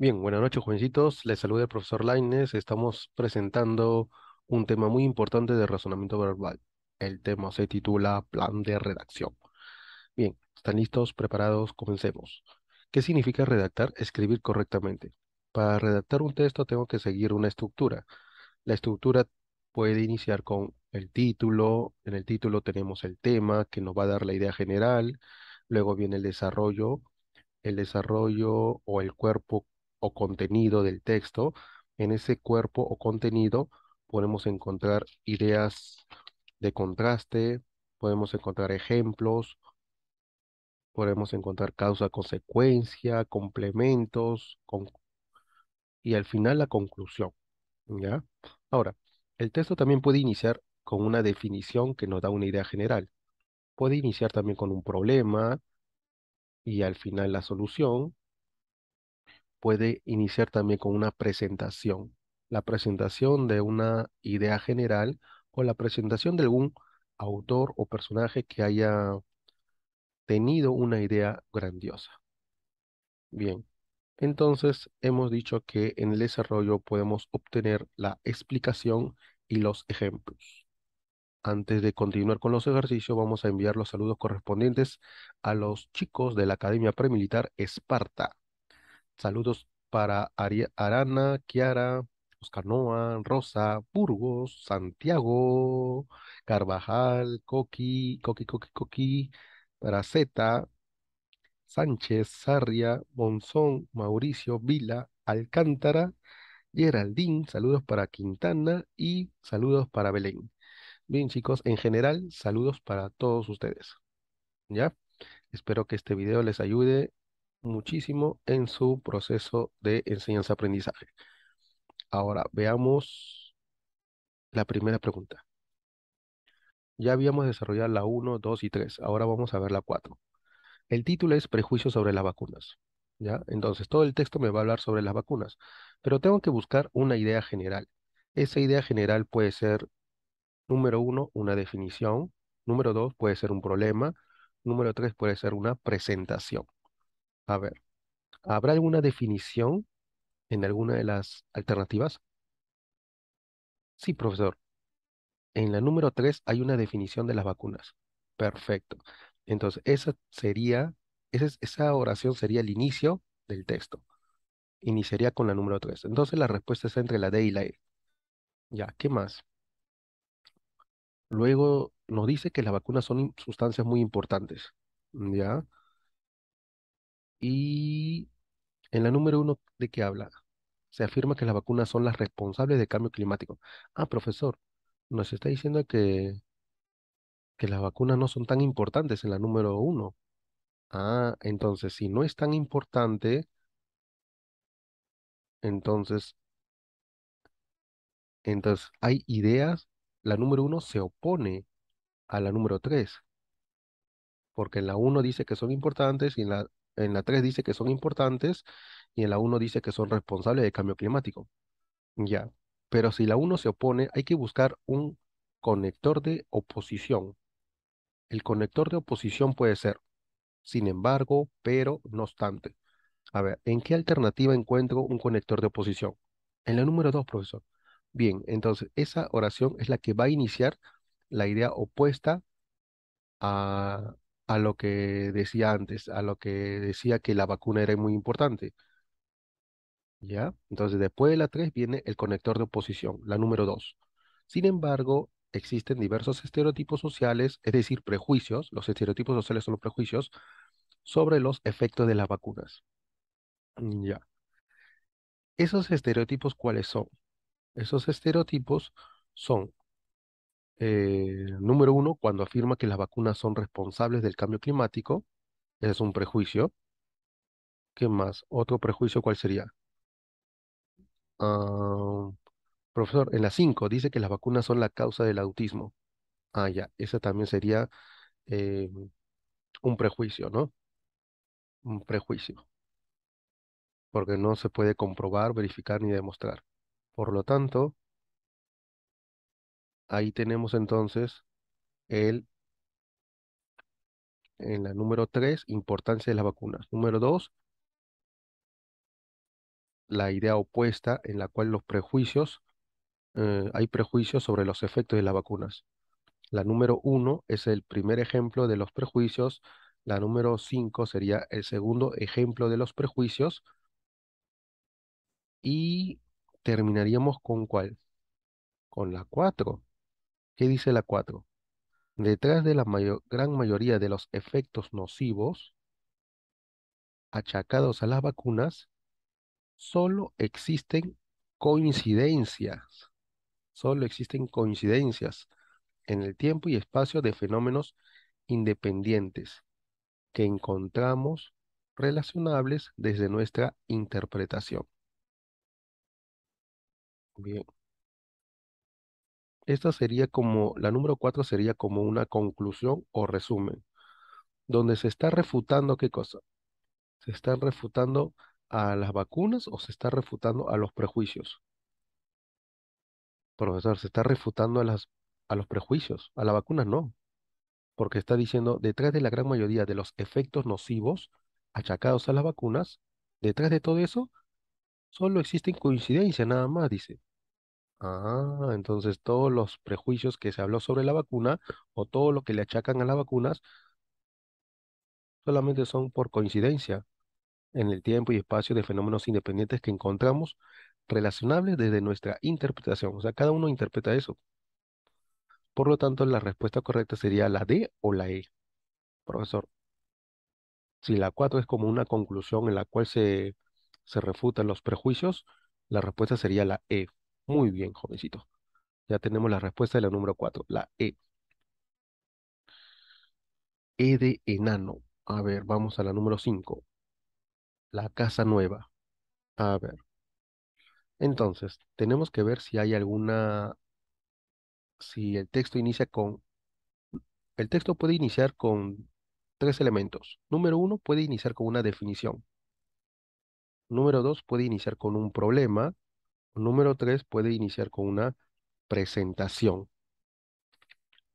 Bien, buenas noches, jovencitos. Les saluda el profesor Laines. Estamos presentando un tema muy importante de razonamiento verbal. El tema se titula Plan de redacción. Bien, ¿están listos? ¿Preparados? Comencemos. ¿Qué significa redactar? Escribir correctamente. Para redactar un texto tengo que seguir una estructura. La estructura puede iniciar con el título. En el título tenemos el tema que nos va a dar la idea general. Luego viene el desarrollo. El desarrollo o el cuerpo o contenido del texto, en ese cuerpo o contenido podemos encontrar ideas de contraste, podemos encontrar ejemplos, podemos encontrar causa-consecuencia, complementos y al final la conclusión. ¿ya? Ahora, el texto también puede iniciar con una definición que nos da una idea general. Puede iniciar también con un problema y al final la solución puede iniciar también con una presentación, la presentación de una idea general o la presentación de algún autor o personaje que haya tenido una idea grandiosa. Bien, entonces hemos dicho que en el desarrollo podemos obtener la explicación y los ejemplos. Antes de continuar con los ejercicios, vamos a enviar los saludos correspondientes a los chicos de la Academia Premilitar Esparta. Saludos para Arana, Kiara, Oscar Noa, Rosa, Burgos, Santiago, Carvajal, Coqui, Coqui, Coqui, Coqui, para Sánchez, Sarria, Monzón, Mauricio, Vila, Alcántara, Geraldín. saludos para Quintana y saludos para Belén. Bien, chicos, en general, saludos para todos ustedes. ¿Ya? Espero que este video les ayude muchísimo en su proceso de enseñanza-aprendizaje. Ahora veamos la primera pregunta. Ya habíamos desarrollado la 1, 2 y 3. Ahora vamos a ver la 4. El título es prejuicio sobre las vacunas. ¿ya? Entonces, todo el texto me va a hablar sobre las vacunas, pero tengo que buscar una idea general. Esa idea general puede ser, número uno, una definición. Número dos, puede ser un problema. Número tres, puede ser una presentación. A ver, ¿habrá alguna definición en alguna de las alternativas? Sí, profesor. En la número 3 hay una definición de las vacunas. Perfecto. Entonces, esa sería, esa, oración sería el inicio del texto. Iniciaría con la número 3. Entonces, la respuesta es entre la D y la E. Ya, ¿qué más? Luego nos dice que las vacunas son sustancias muy importantes. Ya. Y en la número uno, ¿de qué habla? Se afirma que las vacunas son las responsables del cambio climático. Ah, profesor, nos está diciendo que, que las vacunas no son tan importantes en la número uno. Ah, entonces, si no es tan importante, entonces, entonces hay ideas, la número uno se opone a la número tres, porque en la uno dice que son importantes y en la en la 3 dice que son importantes y en la 1 dice que son responsables del cambio climático. Ya. Pero si la 1 se opone, hay que buscar un conector de oposición. El conector de oposición puede ser, sin embargo, pero, no obstante. A ver, ¿en qué alternativa encuentro un conector de oposición? En la número 2, profesor. Bien, entonces esa oración es la que va a iniciar la idea opuesta a, a lo que decía antes, a lo que decía que la vacuna era muy importante. ¿Ya? Entonces, después de la 3 viene el conector de oposición, la número 2. Sin embargo, existen diversos estereotipos sociales, es decir, prejuicios, los estereotipos sociales son los prejuicios, sobre los efectos de las vacunas. Ya. ¿Esos estereotipos cuáles son? Esos estereotipos son eh, número uno, cuando afirma que las vacunas son responsables del cambio climático, es un prejuicio. ¿Qué más? Otro prejuicio, ¿cuál sería? Ah, profesor, en la 5 dice que las vacunas son la causa del autismo. Ah, ya, ese también sería eh, un prejuicio, ¿no? Un prejuicio. Porque no se puede comprobar, verificar ni demostrar. Por lo tanto, Ahí tenemos entonces el, en la número 3, importancia de las vacunas. Número 2, la idea opuesta en la cual los prejuicios, eh, hay prejuicios sobre los efectos de las vacunas. La número 1 es el primer ejemplo de los prejuicios. La número 5 sería el segundo ejemplo de los prejuicios. Y terminaríamos con cuál? Con la 4. ¿Qué dice la 4? Detrás de la gran mayoría de los efectos nocivos achacados a las vacunas, solo existen coincidencias. Solo existen coincidencias en el tiempo y espacio de fenómenos independientes que encontramos relacionables desde nuestra interpretación. Bien esta sería como, la número cuatro sería como una conclusión o resumen, donde se está refutando qué cosa. Se están refutando a las vacunas o se está refutando a los prejuicios. Profesor, se está refutando a, las, a los prejuicios, a las vacunas no, porque está diciendo, detrás de la gran mayoría de los efectos nocivos achacados a las vacunas, detrás de todo eso, solo existen coincidencias nada más, dice. Ah, entonces todos los prejuicios que se habló sobre la vacuna o todo lo que le achacan a las vacunas solamente son por coincidencia en el tiempo y espacio de fenómenos independientes que encontramos relacionables desde nuestra interpretación. O sea, cada uno interpreta eso. Por lo tanto, la respuesta correcta sería la D o la E, profesor. Si la 4 es como una conclusión en la cual se, se refutan los prejuicios, la respuesta sería la E. Muy bien, jovencito. Ya tenemos la respuesta de la número 4, la E. E de enano. A ver, vamos a la número 5. La casa nueva. A ver. Entonces, tenemos que ver si hay alguna... Si el texto inicia con... El texto puede iniciar con tres elementos. Número uno, puede iniciar con una definición. Número dos, puede iniciar con un problema Número 3 puede iniciar con una presentación.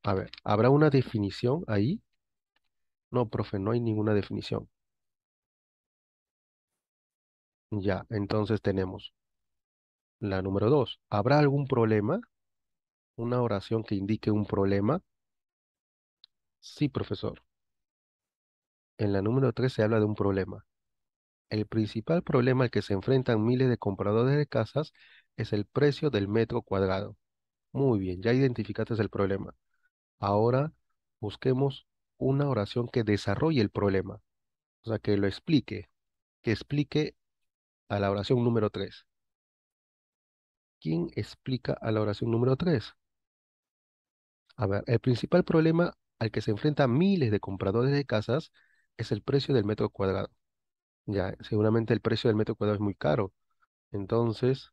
A ver, ¿habrá una definición ahí? No, profe, no hay ninguna definición. Ya, entonces tenemos la número dos. ¿Habrá algún problema? ¿Una oración que indique un problema? Sí, profesor. En la número 3 se habla de un problema. El principal problema al que se enfrentan miles de compradores de casas es el precio del metro cuadrado. Muy bien, ya identificaste el problema. Ahora busquemos una oración que desarrolle el problema, o sea, que lo explique, que explique a la oración número 3. ¿Quién explica a la oración número 3? A ver, el principal problema al que se enfrentan miles de compradores de casas es el precio del metro cuadrado. Ya, seguramente el precio del metro cuadrado es muy caro. Entonces,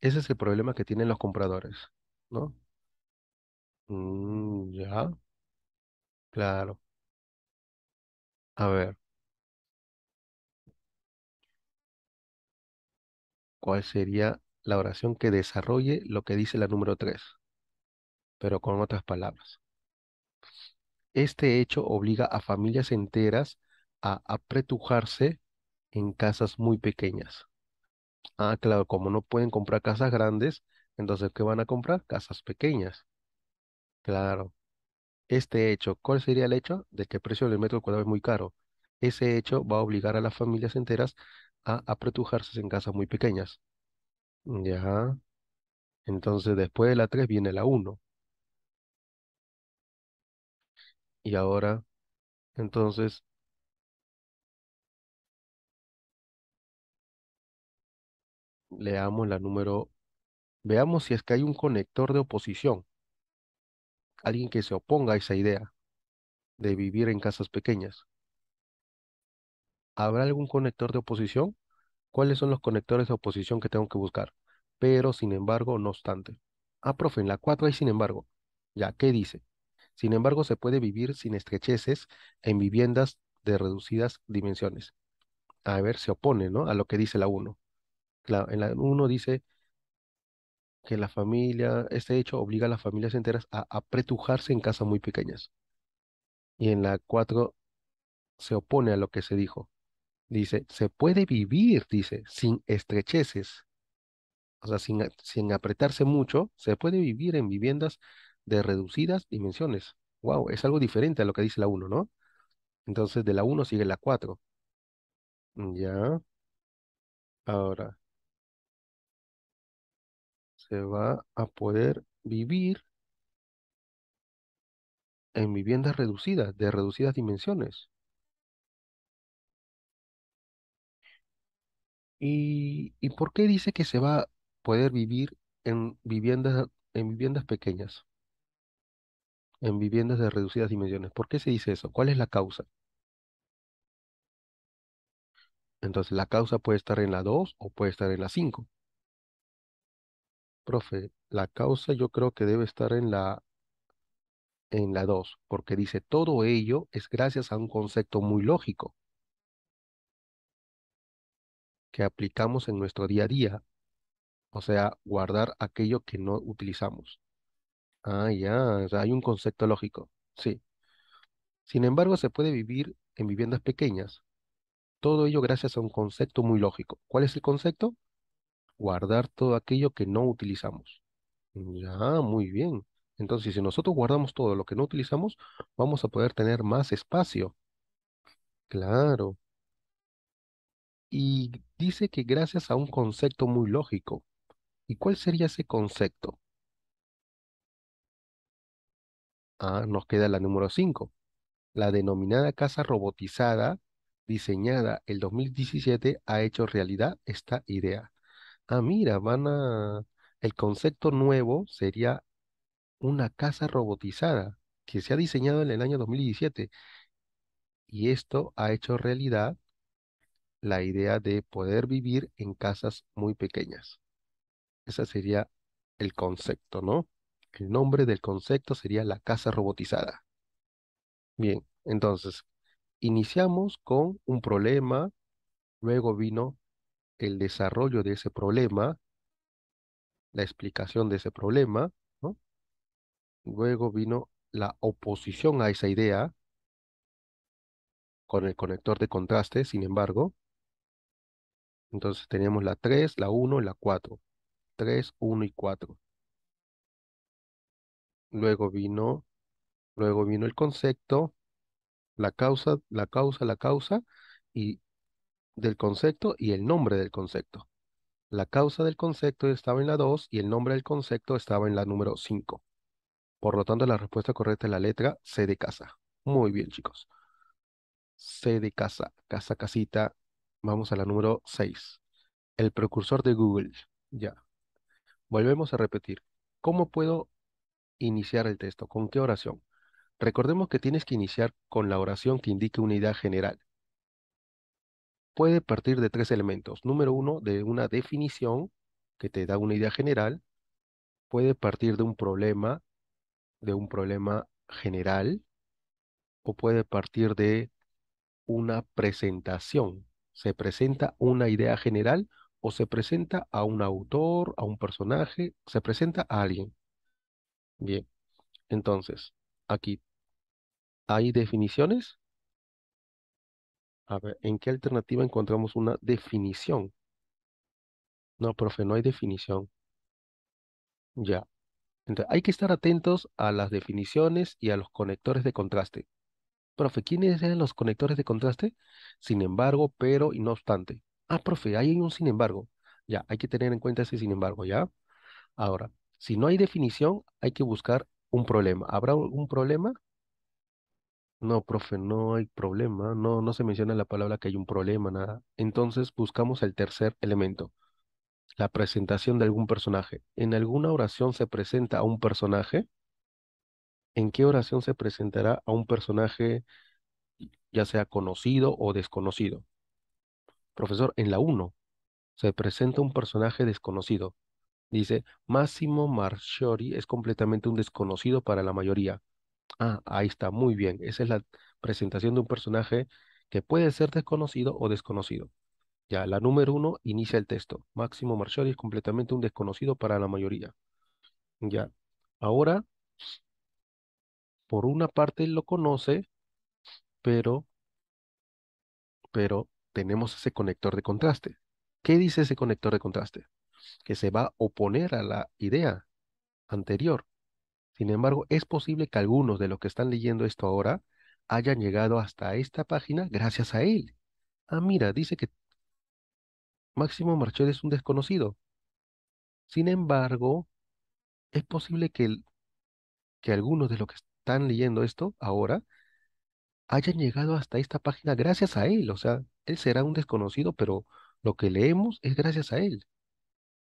ese es el problema que tienen los compradores, ¿no? Mm, ya, claro. A ver, ¿cuál sería la oración que desarrolle lo que dice la número 3? Pero con otras palabras. Este hecho obliga a familias enteras a apretujarse en casas muy pequeñas. Ah, claro, como no pueden comprar casas grandes, entonces ¿qué van a comprar? Casas pequeñas. Claro. Este hecho, ¿cuál sería el hecho? De que el precio del metro cuadrado es muy caro. Ese hecho va a obligar a las familias enteras a apretujarse en casas muy pequeñas. Ya. Entonces, después de la 3 viene la 1. Y ahora, entonces, leamos la número, veamos si es que hay un conector de oposición, alguien que se oponga a esa idea de vivir en casas pequeñas. ¿Habrá algún conector de oposición? ¿Cuáles son los conectores de oposición que tengo que buscar? Pero, sin embargo, no obstante. Ah, profe, en la 4 hay sin embargo. Ya, ¿qué dice? Sin embargo, se puede vivir sin estrecheces en viviendas de reducidas dimensiones. A ver, se opone, ¿no? A lo que dice la 1 la, en la 1 dice que la familia, este hecho obliga a las familias enteras a apretujarse en casas muy pequeñas. Y en la 4 se opone a lo que se dijo. Dice, se puede vivir, dice, sin estrecheces. O sea, sin, sin apretarse mucho, se puede vivir en viviendas de reducidas dimensiones. Wow, es algo diferente a lo que dice la 1, ¿no? Entonces de la 1 sigue la 4. Ya. Ahora, se va a poder vivir en viviendas reducidas, de reducidas dimensiones. ¿Y, por qué dice que se va a poder vivir en viviendas, en viviendas pequeñas? En viviendas de reducidas dimensiones. ¿Por qué se dice eso? ¿Cuál es la causa? Entonces, la causa puede estar en la 2 o puede estar en la 5. Profe, la causa yo creo que debe estar en la en la 2, porque dice todo ello es gracias a un concepto muy lógico que aplicamos en nuestro día a día, o sea, guardar aquello que no utilizamos. Ah, ya, hay un concepto lógico, sí. Sin embargo, se puede vivir en viviendas pequeñas, todo ello gracias a un concepto muy lógico. ¿Cuál es el concepto? guardar todo aquello que no utilizamos. Ya, muy bien. Entonces, si nosotros guardamos todo lo que no utilizamos, vamos a poder tener más espacio. Claro. Y dice que gracias a un concepto muy lógico. ¿Y cuál sería ese concepto? Ah, nos queda la número 5. La denominada casa robotizada, diseñada el 2017, ha hecho realidad esta idea. Ah, mira, van a... El concepto nuevo sería una casa robotizada que se ha diseñado en el año 2017. Y esto ha hecho realidad la idea de poder vivir en casas muy pequeñas. Ese sería el concepto, ¿no? El nombre del concepto sería la casa robotizada. Bien, entonces, iniciamos con un problema, luego vino el desarrollo de ese problema, la explicación de ese problema, ¿no? Luego vino la oposición a esa idea con el conector de contraste, sin embargo. Entonces teníamos la 3, la 1 y la 4. 3, 1 y 4. Luego vino, luego vino el concepto, la causa, la causa, la causa, y del concepto y el nombre del concepto. La causa del concepto estaba en la 2 y el nombre del concepto estaba en la número 5. Por lo tanto, la respuesta correcta es la letra C de casa. Muy bien, chicos. C de casa, casa, casita. Vamos a la número 6. El precursor de Google. Ya. Volvemos a repetir. ¿Cómo puedo iniciar el texto? ¿Con qué oración? Recordemos que tienes que iniciar con la oración que indique una idea general puede partir de tres elementos. Número uno, de una definición que te da una idea general. Puede partir de un problema, de un problema general, o puede partir de una presentación. Se presenta una idea general o se presenta a un autor, a un personaje, se presenta a alguien. Bien, entonces, aquí hay definiciones a ver, ¿en qué alternativa encontramos una definición? No, profe, no hay definición. Ya. Entonces, hay que estar atentos a las definiciones y a los conectores de contraste. Profe, ¿quiénes eran los conectores de contraste? Sin embargo, pero y no obstante. Ah, profe, hay un sin embargo. Ya, hay que tener en cuenta ese sin embargo, ¿ya? Ahora, si no hay definición, hay que buscar un problema. ¿Habrá un problema? No, profe, no hay problema, no, no se menciona la palabra que hay un problema, nada. Entonces buscamos el tercer elemento, la presentación de algún personaje. ¿En alguna oración se presenta a un personaje? ¿En qué oración se presentará a un personaje, ya sea conocido o desconocido? Profesor, en la 1 se presenta un personaje desconocido. Dice, Máximo Marchiori es completamente un desconocido para la mayoría. Ah, ahí está, muy bien. Esa es la presentación de un personaje que puede ser desconocido o desconocido. Ya, la número uno inicia el texto. Máximo Marchori es completamente un desconocido para la mayoría. Ya, ahora, por una parte lo conoce, pero, pero tenemos ese conector de contraste. ¿Qué dice ese conector de contraste? Que se va a oponer a la idea anterior. Sin embargo, es posible que algunos de los que están leyendo esto ahora hayan llegado hasta esta página gracias a él. Ah, mira, dice que Máximo Marchel es un desconocido. Sin embargo, es posible que, que algunos de los que están leyendo esto ahora hayan llegado hasta esta página gracias a él. O sea, él será un desconocido, pero lo que leemos es gracias a él.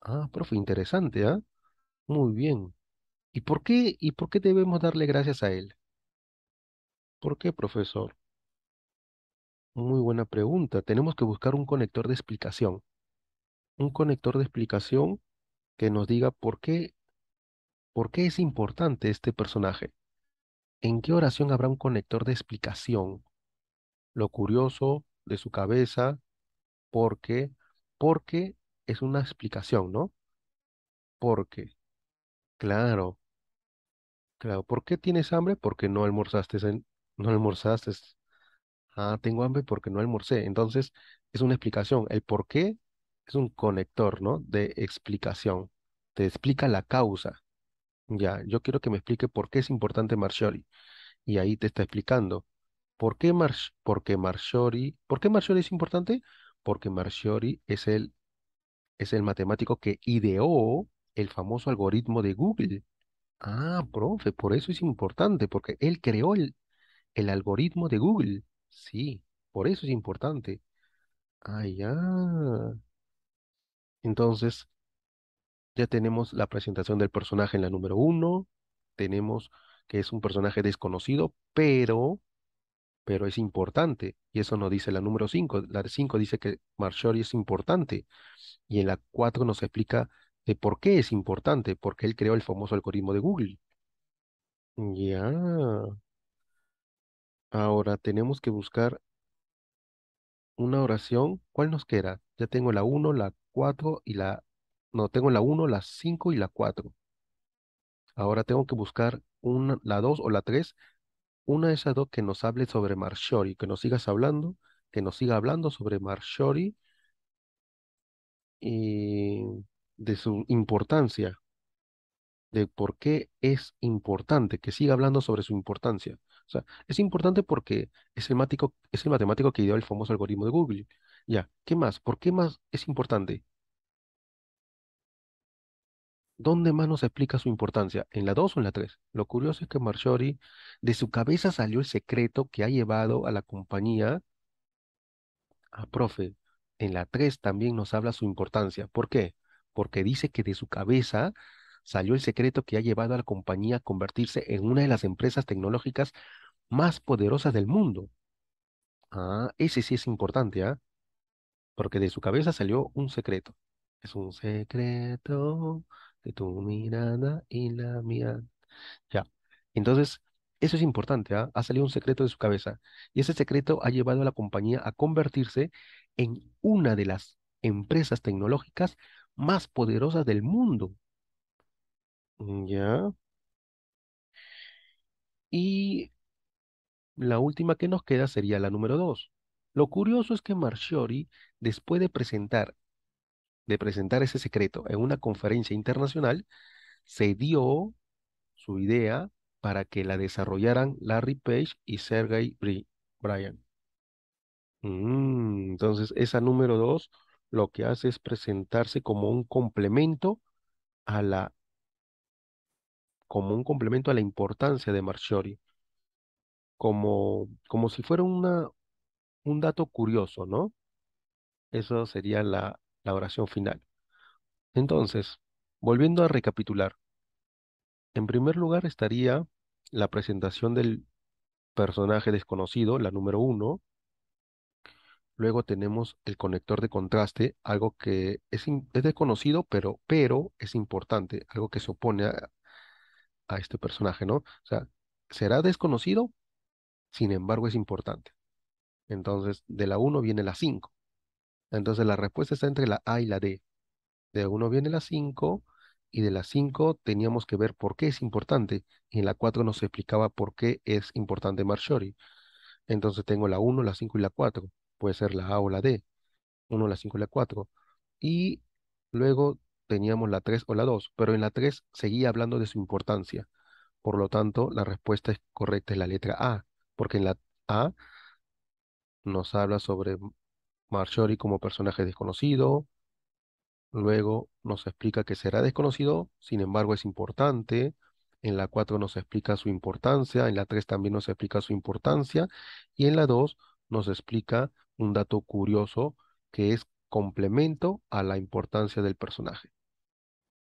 Ah, profe, interesante, ¿ah? Muy bien. ¿Y por qué, y por qué debemos darle gracias a Él? ¿Por qué, profesor? Muy buena pregunta. Tenemos que buscar un conector de explicación. Un conector de explicación que nos diga por qué, por qué es importante este personaje. ¿En qué oración habrá un conector de explicación? Lo curioso de su cabeza, ¿Por porque, porque es una explicación, ¿no? Porque, claro, Claro, ¿por qué tienes hambre? Porque no almorzaste, no almorzaste. Ah, tengo hambre porque no almorcé. Entonces, es una explicación. El por qué es un conector, ¿no? De explicación. Te explica la causa. Ya, yo quiero que me explique por qué es importante Marshori. Y ahí te está explicando. ¿Por qué Marsh, porque Marshori, es importante? Porque Marshori es el, es el matemático que ideó el famoso algoritmo de Google. Ah, profe, por eso es importante, porque él creó el, algoritmo de Google. Sí, por eso es importante. Ah, ya. Entonces, ya tenemos la presentación del personaje en la número uno. Tenemos que es un personaje desconocido, pero, pero es importante. Y eso nos dice la número cinco. La cinco dice que Marshall es importante. Y en la cuatro nos explica por qué es importante, porque él creó el famoso algoritmo de Google. Ya. Ahora tenemos que buscar una oración. ¿Cuál nos queda? Ya tengo la 1, la 4 y la... No, tengo la 1, la 5 y la 4. Ahora tengo que buscar una, la 2 o la 3. Una de esas dos que nos hable sobre Marshori, que nos sigas hablando, que nos siga hablando sobre Marshori. Y de su importancia, de por qué es importante, que siga hablando sobre su importancia. O sea, es importante porque es el, matemático, que ideó el famoso algoritmo de Google. Ya, ¿qué más? ¿Por qué más es importante? ¿Dónde más nos explica su importancia? ¿En la 2 o en la 3? Lo curioso es que Marchori de su cabeza salió el secreto que ha llevado a la compañía a profe. En la 3 también nos habla su importancia. ¿Por qué? porque dice que de su cabeza salió el secreto que ha llevado a la compañía a convertirse en una de las empresas tecnológicas más poderosas del mundo. Ah, ese sí es importante, ¿ah? Porque de su cabeza salió un secreto. Es un secreto de tu mirada y la mía. Ya. Entonces, eso es importante, ¿ah? ha salido un secreto de su cabeza. Y ese secreto ha llevado a la compañía a convertirse en una de las empresas tecnológicas más poderosas del mundo. Mm, ya. Y la última que nos queda sería la número dos. Lo curioso es que Marchiori, después de presentar, de presentar ese secreto en una conferencia internacional, se dio su idea para que la desarrollaran Larry Page y Sergey Bryan. Mm, entonces, esa número dos lo que hace es presentarse como un complemento a la como un complemento a la importancia de Marchiori como, como si fuera una, un dato curioso, ¿no? Eso sería la, la oración final. Entonces, volviendo a recapitular, en primer lugar estaría la presentación del personaje desconocido, la número uno, Luego tenemos el conector de contraste, algo que es, desconocido, pero, pero es importante, algo que se opone a, este personaje, ¿no? O sea, será desconocido, sin embargo es importante. Entonces, de la 1 viene la 5. Entonces, la respuesta está entre la A y la D. De la 1 viene la 5 y de la 5 teníamos que ver por qué es importante. Y en la 4 nos explicaba por qué es importante Marshori. Entonces, tengo la 1, la 5 y la 4 puede ser la A o la D, 1, la 5 y la 4. Y luego teníamos la 3 o la 2, pero en la 3 seguía hablando de su importancia. Por lo tanto, la respuesta es correcta es la letra A, porque en la A nos habla sobre Marjorie como personaje desconocido, luego nos explica que será desconocido, sin embargo es importante, en la 4 nos explica su importancia, en la 3 también nos explica su importancia, y en la 2 nos explica un dato curioso que es complemento a la importancia del personaje.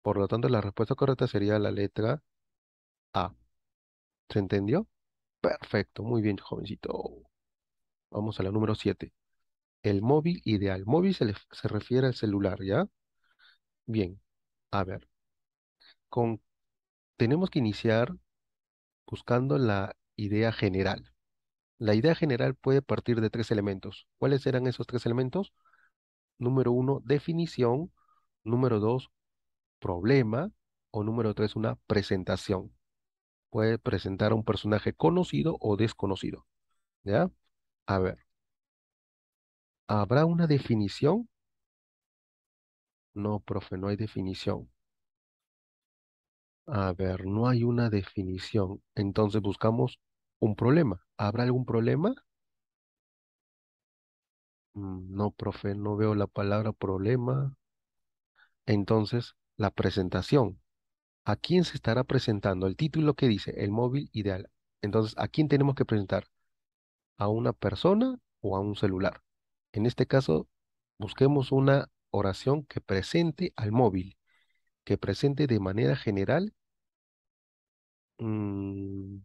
Por lo tanto, la respuesta correcta sería la letra A. ¿Se entendió? Perfecto, muy bien, jovencito. Vamos a la número 7. El móvil ideal. Móvil se, refiere al celular, ¿ya? Bien, a ver. Con, tenemos que iniciar buscando la idea general. La idea general puede partir de tres elementos. ¿Cuáles serán esos tres elementos? Número uno, definición. Número dos, problema. O número tres, una presentación. Puede presentar a un personaje conocido o desconocido. ¿Ya? A ver. ¿Habrá una definición? No, profe, no hay definición. A ver, no hay una definición. Entonces buscamos un problema. ¿Habrá algún problema? Mm, no, profe, no veo la palabra problema. Entonces, la presentación. ¿A quién se estará presentando? El título que dice, el móvil ideal. Entonces, ¿a quién tenemos que presentar? ¿A una persona o a un celular? En este caso, busquemos una oración que presente al móvil, que presente de manera general mm,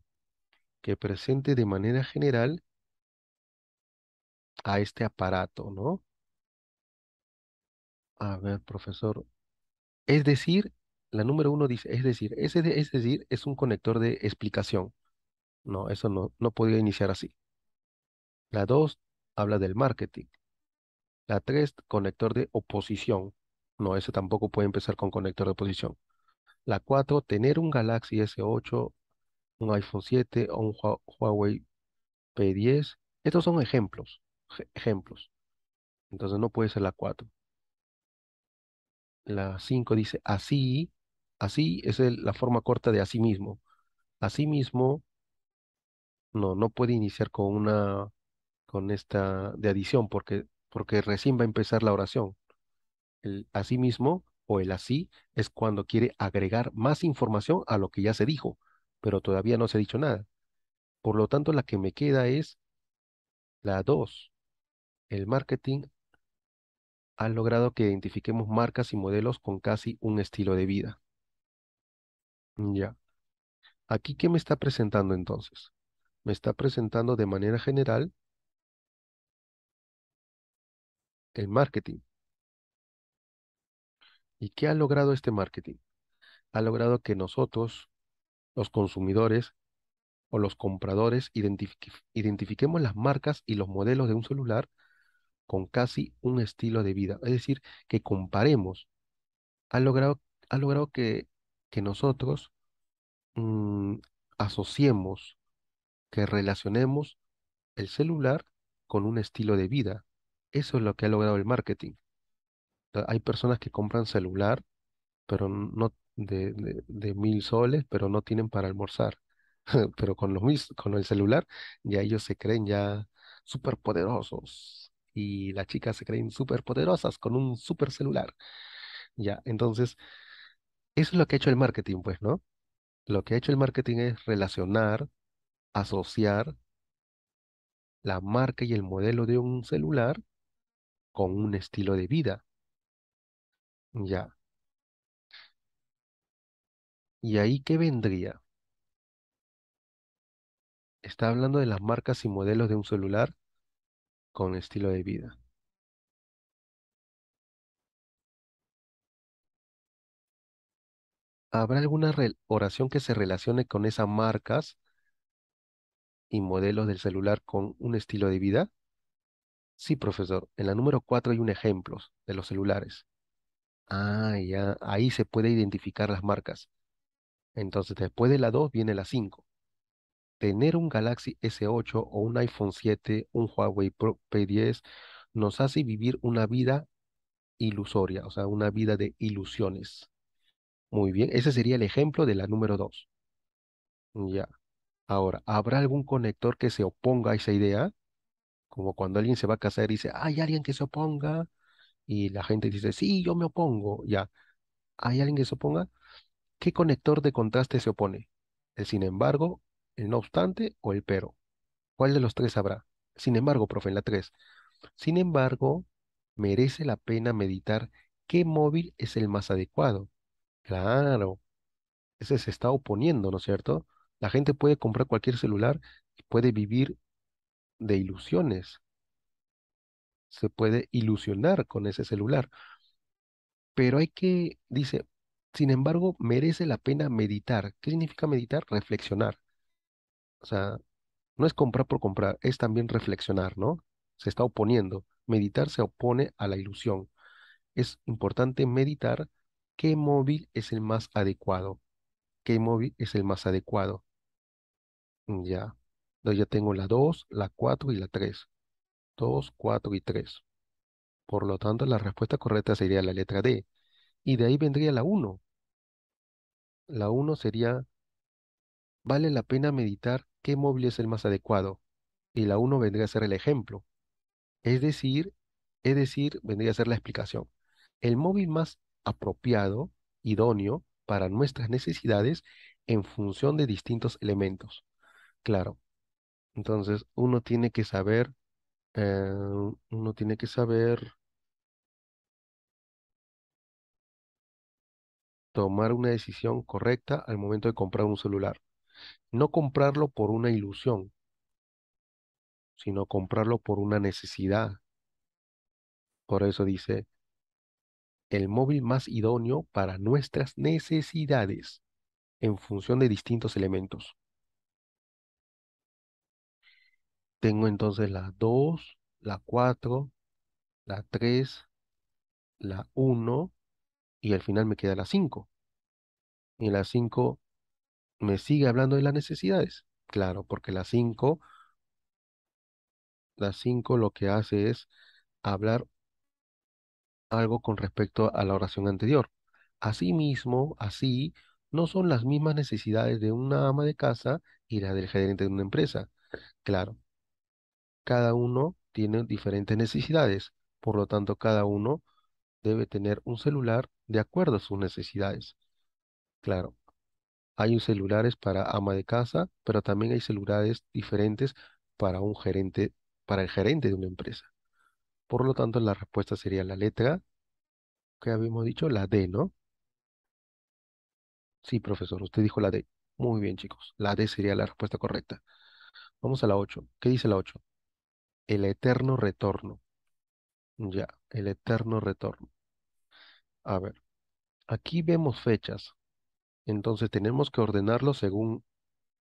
que presente de manera general a este aparato, ¿no? A ver, profesor. Es decir, la número uno dice, es decir, es, es decir, es un conector de explicación. No, eso no, no podía iniciar así. La dos habla del marketing. La tres, conector de oposición. No, eso tampoco puede empezar con conector de oposición. La cuatro, tener un Galaxy S8 un iPhone 7 o un Huawei P10. Estos son ejemplos, ejemplos. Entonces no puede ser la 4. La 5 dice así, así es la forma corta de así mismo. Así mismo, no, no puede iniciar con una, con esta de adición porque, porque recién va a empezar la oración. El así mismo o el así es cuando quiere agregar más información a lo que ya se dijo pero todavía no se ha dicho nada. Por lo tanto, la que me queda es la 2. El marketing ha logrado que identifiquemos marcas y modelos con casi un estilo de vida. Ya. ¿Aquí qué me está presentando entonces? Me está presentando de manera general el marketing. ¿Y qué ha logrado este marketing? Ha logrado que nosotros los consumidores o los compradores identifiquemos las marcas y los modelos de un celular con casi un estilo de vida. Es decir, que comparemos. Ha logrado, ha logrado que, nosotros mm, asociemos, que relacionemos el celular con un estilo de vida. Eso es lo que ha logrado el marketing. Hay personas que compran celular, pero no de, mil soles, pero no tienen para almorzar. pero con, los, con el celular ya ellos se creen ya superpoderosos poderosos y las chicas se creen súper poderosas con un super celular. Ya, entonces, eso es lo que ha hecho el marketing, pues, ¿no? Lo que ha hecho el marketing es relacionar, asociar la marca y el modelo de un celular con un estilo de vida. Ya. ¿Y ahí qué vendría? Está hablando de las marcas y modelos de un celular con estilo de vida. ¿Habrá alguna oración que se relacione con esas marcas y modelos del celular con un estilo de vida? Sí, profesor. En la número 4 hay un ejemplo de los celulares. Ah, ya. Ahí se puede identificar las marcas. Entonces, después de la 2 viene la 5. Tener un Galaxy S8 o un iPhone 7, un Huawei Pro P10, nos hace vivir una vida ilusoria, o sea, una vida de ilusiones. Muy bien, ese sería el ejemplo de la número 2. Ya. Ahora, ¿habrá algún conector que se oponga a esa idea? Como cuando alguien se va a casar y dice, hay alguien que se oponga, y la gente dice, sí, yo me opongo. Ya. ¿Hay alguien que se oponga? ¿Qué conector de contraste se opone? ¿El sin embargo, el no obstante o el pero? ¿Cuál de los tres habrá? Sin embargo, profe, en la 3. Sin embargo, merece la pena meditar qué móvil es el más adecuado. Claro, ese se está oponiendo, ¿no es cierto? La gente puede comprar cualquier celular y puede vivir de ilusiones. Se puede ilusionar con ese celular. Pero hay que, dice, sin embargo, merece la pena meditar. ¿Qué significa meditar? Reflexionar. O sea, no es comprar por comprar, es también reflexionar, ¿no? Se está oponiendo. Meditar se opone a la ilusión. Es importante meditar qué móvil es el más adecuado. ¿Qué móvil es el más adecuado? Mm, ya. Entonces ya tengo la 2, la 4 y la 3. 2, 4 y 3. Por lo tanto, la respuesta correcta sería la letra D. Y de ahí vendría la 1. La 1 sería, vale la pena meditar qué móvil es el más adecuado. Y la 1 vendría a ser el ejemplo. Es decir, es decir, vendría a ser la explicación. El móvil más apropiado, idóneo, para nuestras necesidades en función de distintos elementos. Claro. Entonces, uno tiene que saber, eh, uno tiene que saber tomar una decisión correcta al momento de comprar un celular. No comprarlo por una ilusión, sino comprarlo por una necesidad. Por eso dice, el móvil más idóneo para nuestras necesidades en función de distintos elementos. Tengo entonces la 2, la 4, la 3, la 1 y al final me queda la 5. Y la 5 me sigue hablando de las necesidades. Claro, porque la 5, la 5 lo que hace es hablar algo con respecto a la oración anterior. Asimismo, así, no son las mismas necesidades de una ama de casa y las del gerente de una empresa. Claro, cada uno tiene diferentes necesidades, por lo tanto, cada uno debe tener un celular de acuerdo a sus necesidades. Claro, hay celulares para ama de casa, pero también hay celulares diferentes para un gerente, para el gerente de una empresa. Por lo tanto, la respuesta sería la letra que habíamos dicho, la D, ¿no? Sí, profesor, usted dijo la D. Muy bien, chicos. La D sería la respuesta correcta. Vamos a la 8. ¿Qué dice la 8? El eterno retorno. Ya, el eterno retorno. A ver, aquí vemos fechas. Entonces tenemos que ordenarlo según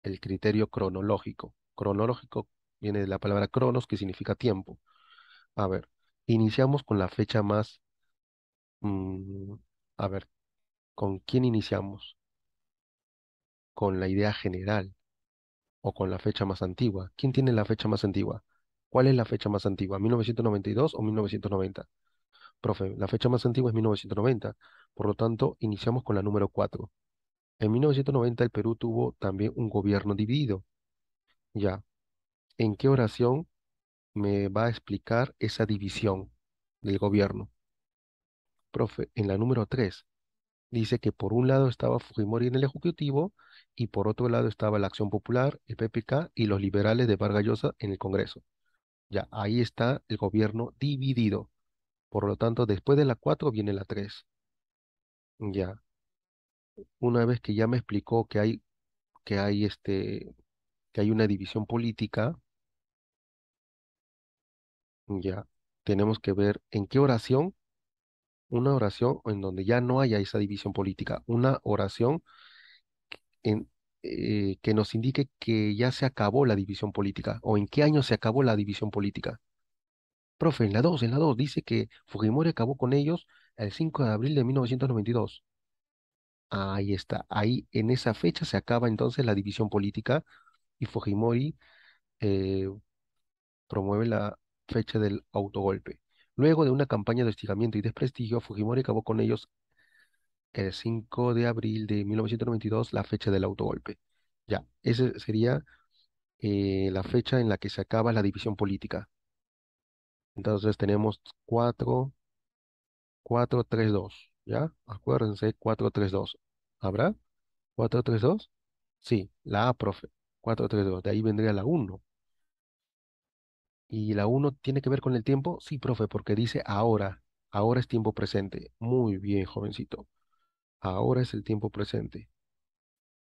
el criterio cronológico. Cronológico viene de la palabra cronos, que significa tiempo. A ver, iniciamos con la fecha más... Mm, a ver, ¿con quién iniciamos? ¿Con la idea general o con la fecha más antigua? ¿Quién tiene la fecha más antigua? ¿Cuál es la fecha más antigua? ¿1992 o 1990? Profe, la fecha más antigua es 1990, por lo tanto, iniciamos con la número 4. En 1990 el Perú tuvo también un gobierno dividido. Ya, ¿en qué oración me va a explicar esa división del gobierno? Profe, en la número 3 dice que por un lado estaba Fujimori en el Ejecutivo y por otro lado estaba la Acción Popular, el PPK y los liberales de Vargas en el Congreso. Ya, ahí está el gobierno dividido. Por lo tanto, después de la 4 viene la 3. Ya. Una vez que ya me explicó que hay, que hay, este, que hay una división política, ya tenemos que ver en qué oración, una oración en donde ya no haya esa división política, una oración en, eh, que nos indique que ya se acabó la división política o en qué año se acabó la división política. Profe, en la 2, en la 2, dice que Fujimori acabó con ellos el 5 de abril de 1992. Ahí está, ahí en esa fecha se acaba entonces la división política y Fujimori eh, promueve la fecha del autogolpe. Luego de una campaña de hostigamiento y desprestigio, Fujimori acabó con ellos el 5 de abril de 1992, la fecha del autogolpe. Ya, esa sería eh, la fecha en la que se acaba la división política. Entonces tenemos 4, 4, 3, 2. ¿Ya? Acuérdense, 4, 3, 2. ¿Habrá? 4, 3, 2. Sí, la A, profe. 4, 3, 2. De ahí vendría la 1. ¿Y la 1 tiene que ver con el tiempo? Sí, profe, porque dice ahora. Ahora es tiempo presente. Muy bien, jovencito. Ahora es el tiempo presente.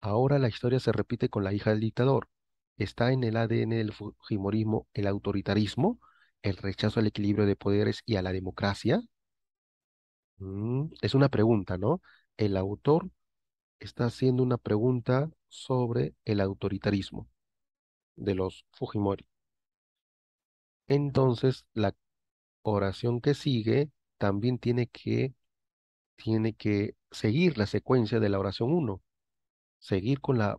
Ahora la historia se repite con la hija del dictador. Está en el ADN del fujimorismo el autoritarismo el rechazo al equilibrio de poderes y a la democracia? Mm, es una pregunta, ¿no? El autor está haciendo una pregunta sobre el autoritarismo de los Fujimori. Entonces, la oración que sigue también tiene que, tiene que seguir la secuencia de la oración 1, seguir con, la,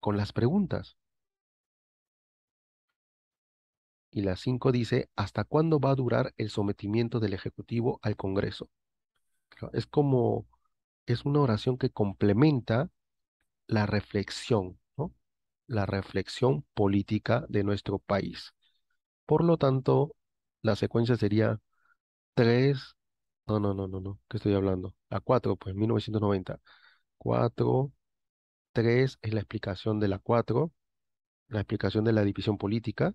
con las preguntas. y la 5 dice, ¿hasta cuándo va a durar el sometimiento del Ejecutivo al Congreso? Es como, es una oración que complementa la reflexión, La reflexión política de nuestro país. Por lo tanto, la secuencia sería 3, no, no, no, no, no, ¿qué estoy hablando? La 4, pues 1990. 4, 3 es la explicación de la 4, la explicación de la división política,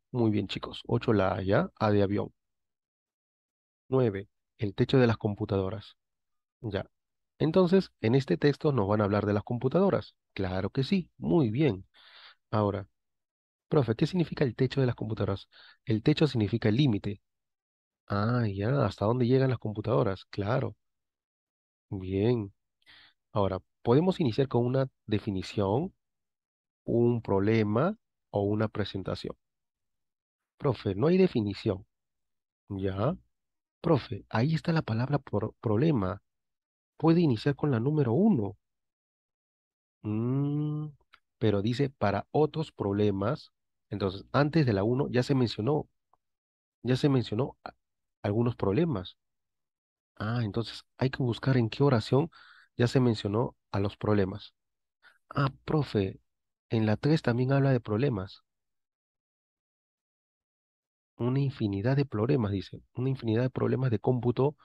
Muy bien, chicos. 8 la A ya, ¿ah? A de avión. 9. El techo de las computadoras. Ya. Entonces, en este texto nos van a hablar de las computadoras. Claro que sí, muy bien. Ahora, profe, ¿qué significa el techo de las computadoras? El techo significa el límite. Ah, ya, ¿hasta dónde llegan las computadoras? Claro. Bien. Ahora, podemos iniciar con una definición, un problema o una presentación. Profe, no hay definición. ¿Ya? Profe, ahí está la palabra problema. Puede iniciar con la número uno. Mm, pero dice para otros problemas. Entonces, antes de la uno ya se mencionó. Ya se mencionó algunos problemas. Ah, entonces hay que buscar en qué oración ya se mencionó a los problemas. Ah, profe, en la 3 también habla de problemas una infinidad de problemas, dice, una infinidad de problemas de cómputo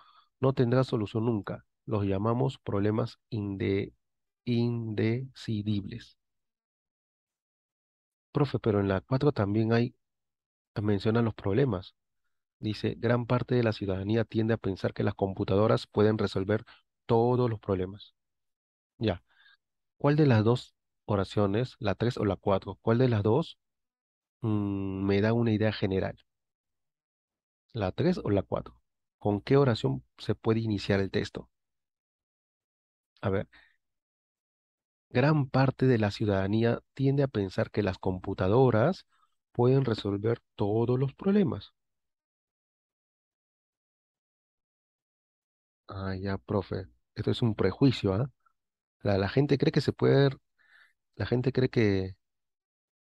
no tendrá solución nunca. Los llamamos problemas indecidibles. Profe, pero en la 4 también hay, mencionan los problemas. Dice, gran parte de la ciudadanía tiende a pensar que las computadoras pueden resolver todos los problemas. Ya. ¿Cuál de las dos oraciones, la 3 o la 4, cuál de las dos mm, me da una idea general? ¿La 3 o la 4? ¿Con qué oración se puede iniciar el texto? A ver, gran parte de la ciudadanía tiende a pensar que las computadoras pueden resolver todos los problemas. Ah, ya, profe. Esto es un prejuicio, ¿ah? La, la, gente cree que se puede, la gente cree que,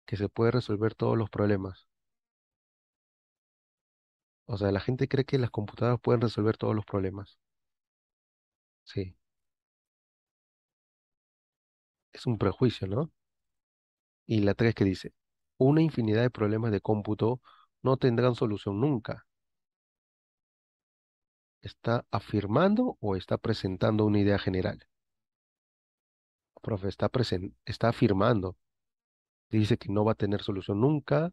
que se puede resolver todos los problemas. O sea, la gente cree que las computadoras pueden resolver todos los problemas. Sí, es un prejuicio, ¿no? Y la tres que dice, una infinidad de problemas de cómputo no tendrán solución nunca. ¿Está afirmando o está presentando una idea general? Profe, está, está afirmando. Dice que no va a tener solución nunca,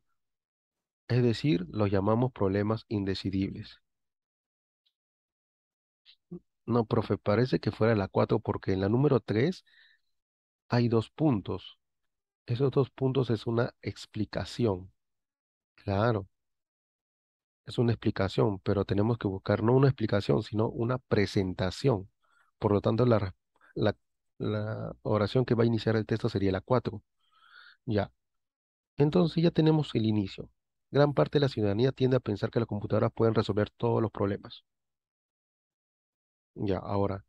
es decir, los llamamos problemas indecidibles. No, profe, parece que fuera la 4 porque en la número 3 hay dos puntos. Esos dos puntos es una explicación. Claro. Es una explicación, pero tenemos que buscar no una explicación, sino una presentación. Por lo tanto, la, la oración que va a iniciar el texto sería la 4. Ya. Entonces ya tenemos el inicio gran parte de la ciudadanía tiende a pensar que las computadoras pueden resolver todos los problemas. Ya, ahora,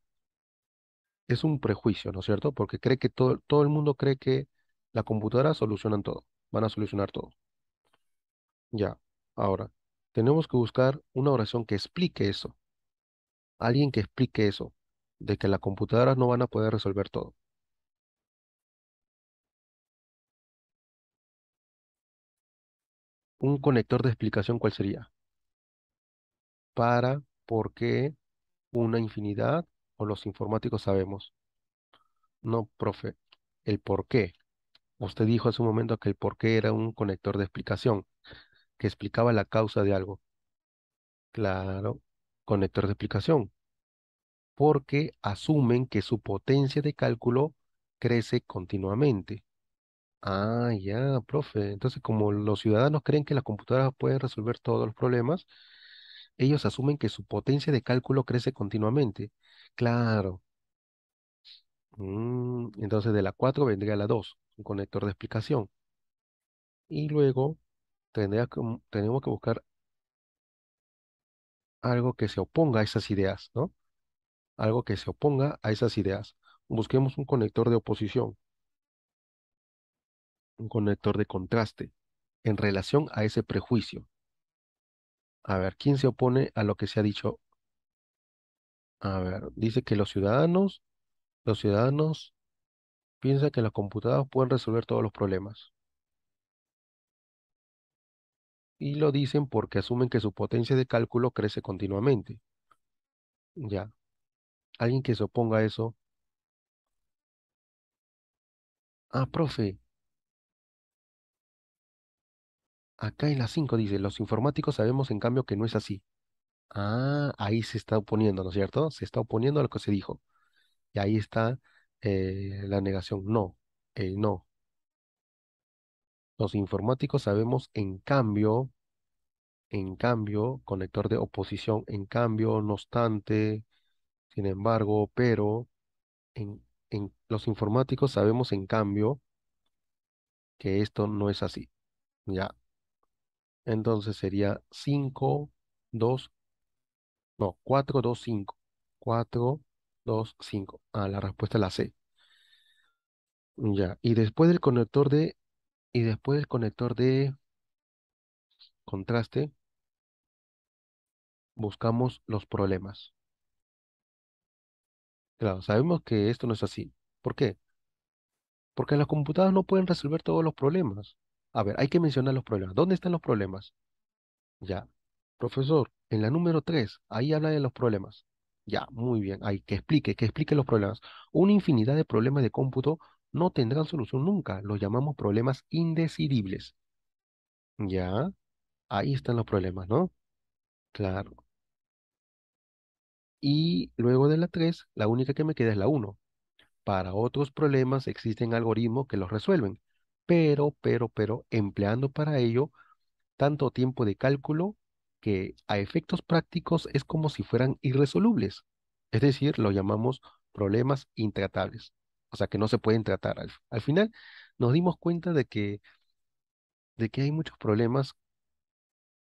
es un prejuicio, ¿no es cierto? Porque cree que todo, todo el mundo cree que las computadoras solucionan todo, van a solucionar todo. Ya, ahora, tenemos que buscar una oración que explique eso. Alguien que explique eso, de que las computadoras no van a poder resolver todo. un conector de explicación, ¿cuál sería? Para, por qué, una infinidad, o los informáticos sabemos. No, profe, el por qué. Usted dijo hace un momento que el por qué era un conector de explicación, que explicaba la causa de algo. Claro, conector de explicación. Porque asumen que su potencia de cálculo crece continuamente. Ah, ya, profe. Entonces, como los ciudadanos creen que las computadoras pueden resolver todos los problemas, ellos asumen que su potencia de cálculo crece continuamente. Claro. Mm, entonces, de la 4 vendría la 2, un conector de explicación. Y luego mm, tenemos que buscar algo que se oponga a esas ideas, ¿no? Algo que se oponga a esas ideas. Busquemos un conector de oposición un conector de contraste en relación a ese prejuicio. A ver, ¿quién se opone a lo que se ha dicho? A ver, dice que los ciudadanos, los ciudadanos piensan que las computadoras pueden resolver todos los problemas. Y lo dicen porque asumen que su potencia de cálculo crece continuamente. Ya. Alguien que se oponga a eso. Ah, profe, Acá en la 5 dice, los informáticos sabemos en cambio que no es así. Ah, ahí se está oponiendo, ¿no es cierto? Se está oponiendo a lo que se dijo. Y ahí está eh, la negación. No, el eh, no. Los informáticos sabemos en cambio, en cambio, conector de oposición, en cambio, no obstante, sin embargo, pero, en, los informáticos sabemos en cambio que esto no es así. Ya, entonces sería 5, 2, no, 4, 2, 5. 4, 2, 5. Ah, la respuesta es la C. Ya, y después del conector de, y después del conector de contraste, buscamos los problemas. Claro, sabemos que esto no es así. ¿Por qué? Porque las computadoras no pueden resolver todos los problemas. A ver, hay que mencionar los problemas. ¿Dónde están los problemas? Ya. Profesor, en la número 3, ahí habla de los problemas. Ya, muy bien. Hay que explique, que explique los problemas. Una infinidad de problemas de cómputo no tendrán solución nunca. Los llamamos problemas indecidibles. Ya. Ahí están los problemas, ¿no? Claro. Y luego de la 3, la única que me queda es la 1. Para otros problemas existen algoritmos que los resuelven pero, pero, pero, empleando para ello tanto tiempo de cálculo que a efectos prácticos es como si fueran irresolubles. Es decir, lo llamamos problemas intratables, o sea, que no se pueden tratar. Al, final nos dimos cuenta de que, de que hay muchos problemas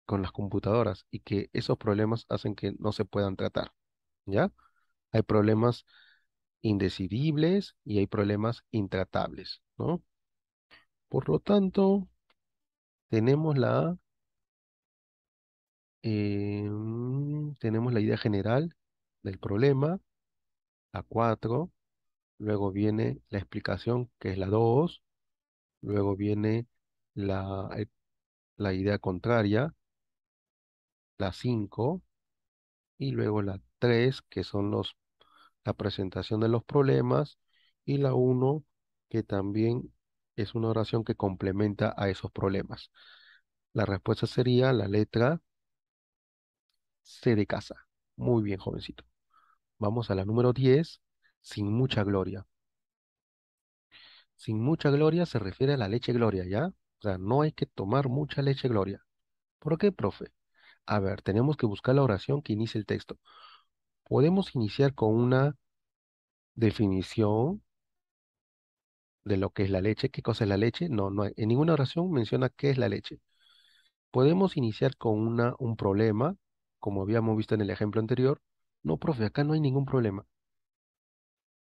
con las computadoras y que esos problemas hacen que no se puedan tratar, ¿ya? Hay problemas indecidibles y hay problemas intratables, ¿no? Por lo tanto, tenemos la, eh, mm, tenemos la idea general del problema, la 4, luego viene la explicación, que es la 2, luego viene eh, la, idea contraria, la 5, y luego la 3, que son los, la presentación de los problemas, y la 1, que también es una oración que complementa a esos problemas? La respuesta sería la letra C de casa. Muy bien, jovencito. Vamos a la número 10, sin mucha gloria. Sin mucha gloria se refiere a la leche gloria, ¿ya? O sea, no hay que tomar mucha leche gloria. ¿Por qué, profe? A ver, tenemos que buscar la oración que inicia el texto. Podemos iniciar con una definición de lo que es la leche. ¿Qué cosa es la leche? No, no hay, en ninguna oración menciona qué es la leche. Podemos iniciar con una, un problema, como habíamos visto en el ejemplo anterior. No, profe, acá no hay ningún problema.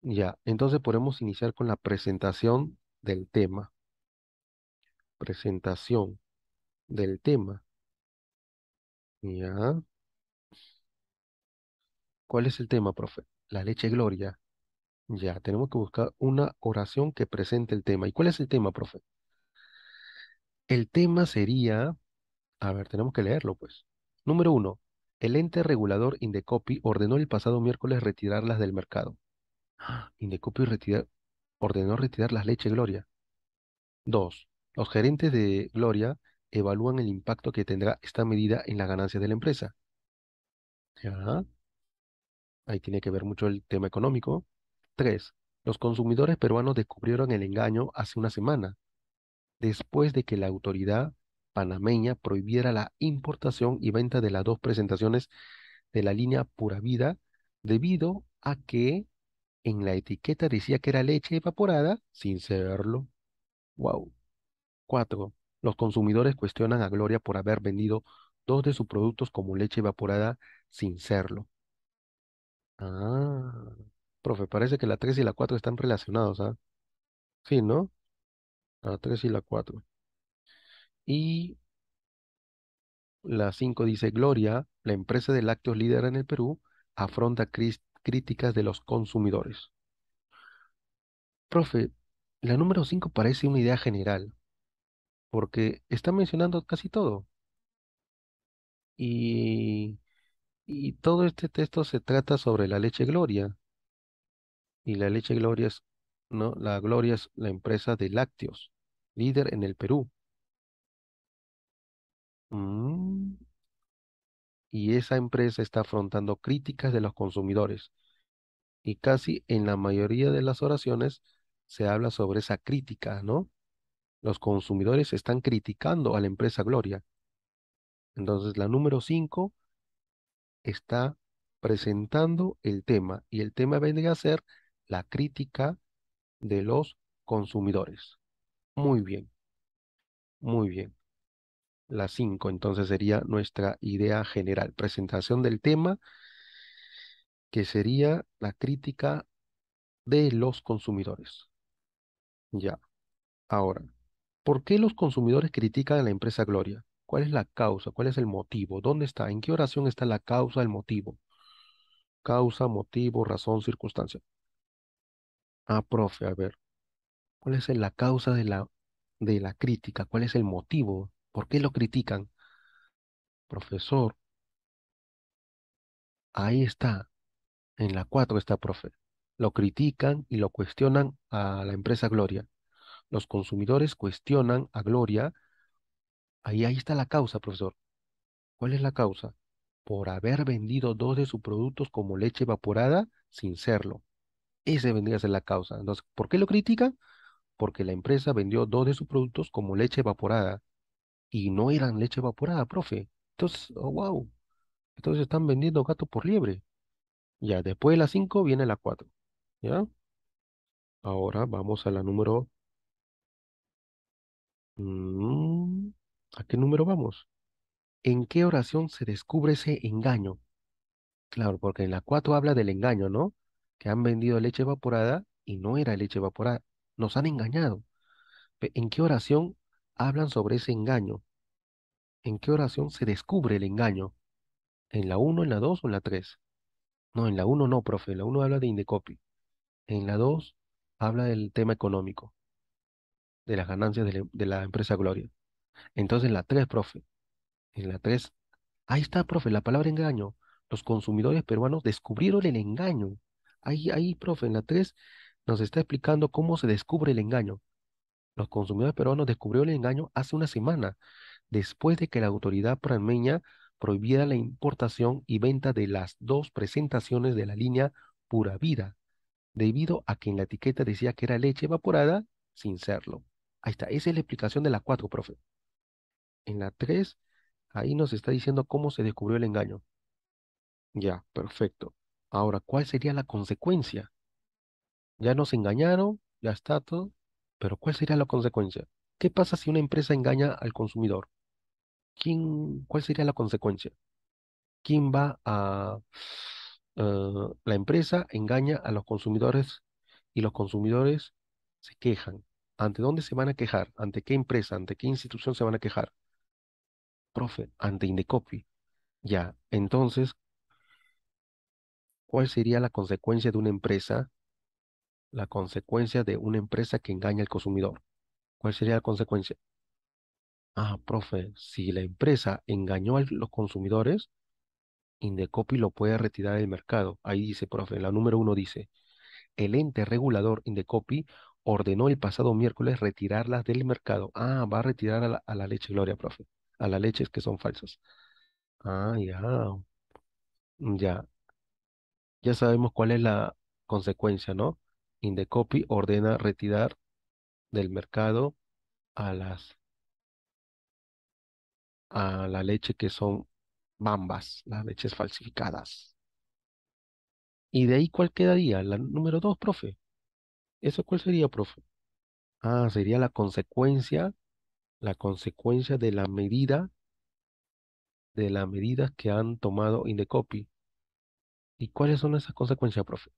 Ya, entonces podemos iniciar con la presentación del tema. Presentación del tema. Ya. ¿Cuál es el tema, profe? La leche gloria. Ya, tenemos que buscar una oración que presente el tema. ¿Y cuál es el tema, profe? El tema sería, a ver, tenemos que leerlo, pues. Número uno, el ente regulador Indecopi ordenó el pasado miércoles retirarlas del mercado. ¡Ah! Indecopi ordenó retirar las leche Gloria. Dos, los gerentes de Gloria evalúan el impacto que tendrá esta medida en las ganancias de la empresa. Ahí tiene que ver mucho el tema económico. 3. Los consumidores peruanos descubrieron el engaño hace una semana, después de que la autoridad panameña prohibiera la importación y venta de las dos presentaciones de la línea Pura Vida, debido a que en la etiqueta decía que era leche evaporada sin serlo. Wow. 4. Los consumidores cuestionan a Gloria por haber vendido dos de sus productos como leche evaporada sin serlo. Ah. Profe, parece que la 3 y la 4 están relacionados, ¿ah? Sí, ¿no? La 3 y la 4. Y la 5 dice, Gloria, la empresa de lácteos líder en el Perú, afronta críticas de los consumidores. Profe, la número 5 parece una idea general, porque está mencionando casi todo. y todo este texto se trata sobre la leche Gloria y la leche Glorias, ¿no? La Gloria es la empresa de lácteos, líder en el Perú. Mm. Y esa empresa está afrontando críticas de los consumidores. Y casi en la mayoría de las oraciones se habla sobre esa crítica, ¿no? Los consumidores están criticando a la empresa Gloria. Entonces, la número 5 está presentando el tema y el tema viene a ser la crítica de los consumidores. Muy bien, muy bien. La 5 entonces sería nuestra idea general, presentación del tema, que sería la crítica de los consumidores. Ya, ahora, ¿por qué los consumidores critican a la empresa Gloria? ¿Cuál es la causa? ¿Cuál es el motivo? ¿Dónde está? ¿En qué oración está la causa, el motivo? Causa, motivo, razón, circunstancia. Ah, profe, a ver, ¿cuál es la causa de la, de la crítica? ¿Cuál es el motivo? ¿Por qué lo critican? Profesor, ahí está, en la 4 está, profe. Lo critican y lo cuestionan a la empresa Gloria. Los consumidores cuestionan a Gloria. Ahí, ahí está la causa, profesor. ¿Cuál es la causa? Por haber vendido dos de sus productos como leche evaporada sin serlo. Ese vendría a ser la causa. Entonces, ¿por qué lo critican? Porque la empresa vendió dos de sus productos como leche evaporada y no eran leche evaporada, profe. Entonces, oh, wow. Entonces están vendiendo gato por liebre. Ya, después de la 5 viene la 4. ¿Ya? Ahora vamos a la número... Mm, ¿A qué número vamos? ¿En qué oración se descubre ese engaño? Claro, porque en la 4 habla del engaño, ¿no? que han vendido leche evaporada y no era leche evaporada. Nos han engañado. ¿En qué oración hablan sobre ese engaño? ¿En qué oración se descubre el engaño? ¿En la 1, en la 2 o en la 3? No, en la 1 no, profe. En la 1 habla de Indecopi. En la 2 habla del tema económico, de las ganancias de, de la empresa Gloria. Entonces, en la 3, profe. En la 3. Ahí está, profe, la palabra engaño. Los consumidores peruanos descubrieron el engaño Ahí, ahí, profe, en la 3 nos está explicando cómo se descubre el engaño. Los consumidores peruanos descubrió el engaño hace una semana, después de que la autoridad panameña prohibiera la importación y venta de las dos presentaciones de la línea Pura Vida, debido a que en la etiqueta decía que era leche evaporada sin serlo. Ahí está, esa es la explicación de la 4, profe. En la 3, ahí nos está diciendo cómo se descubrió el engaño. Ya, perfecto. Ahora, ¿cuál sería la consecuencia? Ya nos engañaron, ya está todo, pero ¿cuál sería la consecuencia? ¿Qué pasa si una empresa engaña al consumidor? ¿Quién, cuál sería la consecuencia? ¿Quién va a... Ah, la empresa engaña a los consumidores y los consumidores se quejan. ¿Ante dónde se van a quejar? ¿Ante qué empresa? ¿Ante qué institución se van a quejar? Profe, ante Indecopy. Ya, entonces, ¿Cuál sería la consecuencia de una empresa? La consecuencia de una empresa que engaña al consumidor. ¿Cuál sería la consecuencia? Ah, profe, si la empresa engañó a los consumidores, Indecopi lo puede retirar del mercado. Ahí dice, profe, la número uno dice, el ente regulador Indecopi ordenó el pasado miércoles retirarlas del mercado. Ah, va a retirar a la, a la leche Gloria, profe, a las leches que son falsas. Ah, ya. Ya, ya sabemos cuál es la consecuencia, ¿no? Indecopy ordena retirar del mercado a las a la leche que son bambas, las leches falsificadas. ¿Y de ahí cuál quedaría? La número dos, profe. ¿Eso cuál sería, profe? Ah, sería la consecuencia, la consecuencia de la medida, de las medidas que han tomado Indecopy. ¿Y cuáles son esas consecuencias, profe?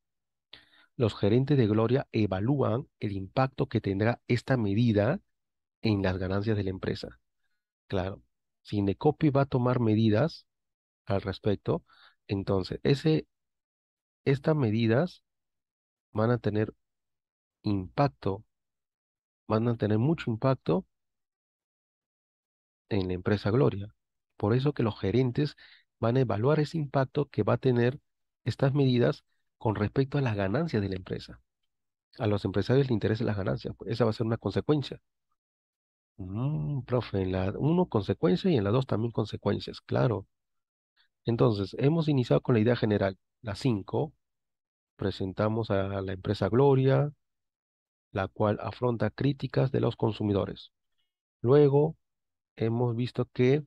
Los gerentes de Gloria evalúan el impacto que tendrá esta medida en las ganancias de la empresa. Claro, si Indecopi va a tomar medidas al respecto, entonces ese, estas medidas van a tener impacto, van a tener mucho impacto en la empresa Gloria. Por eso que los gerentes van a evaluar ese impacto que va a tener estas medidas con respecto a las ganancias de la empresa. A los empresarios les interesan las ganancias, pues, esa va a ser una consecuencia. Mm, profe, en la 1 consecuencia y en la 2 también consecuencias, claro. Entonces, hemos iniciado con la idea general, la 5, presentamos a la empresa Gloria, la cual afronta críticas de los consumidores. Luego, hemos visto que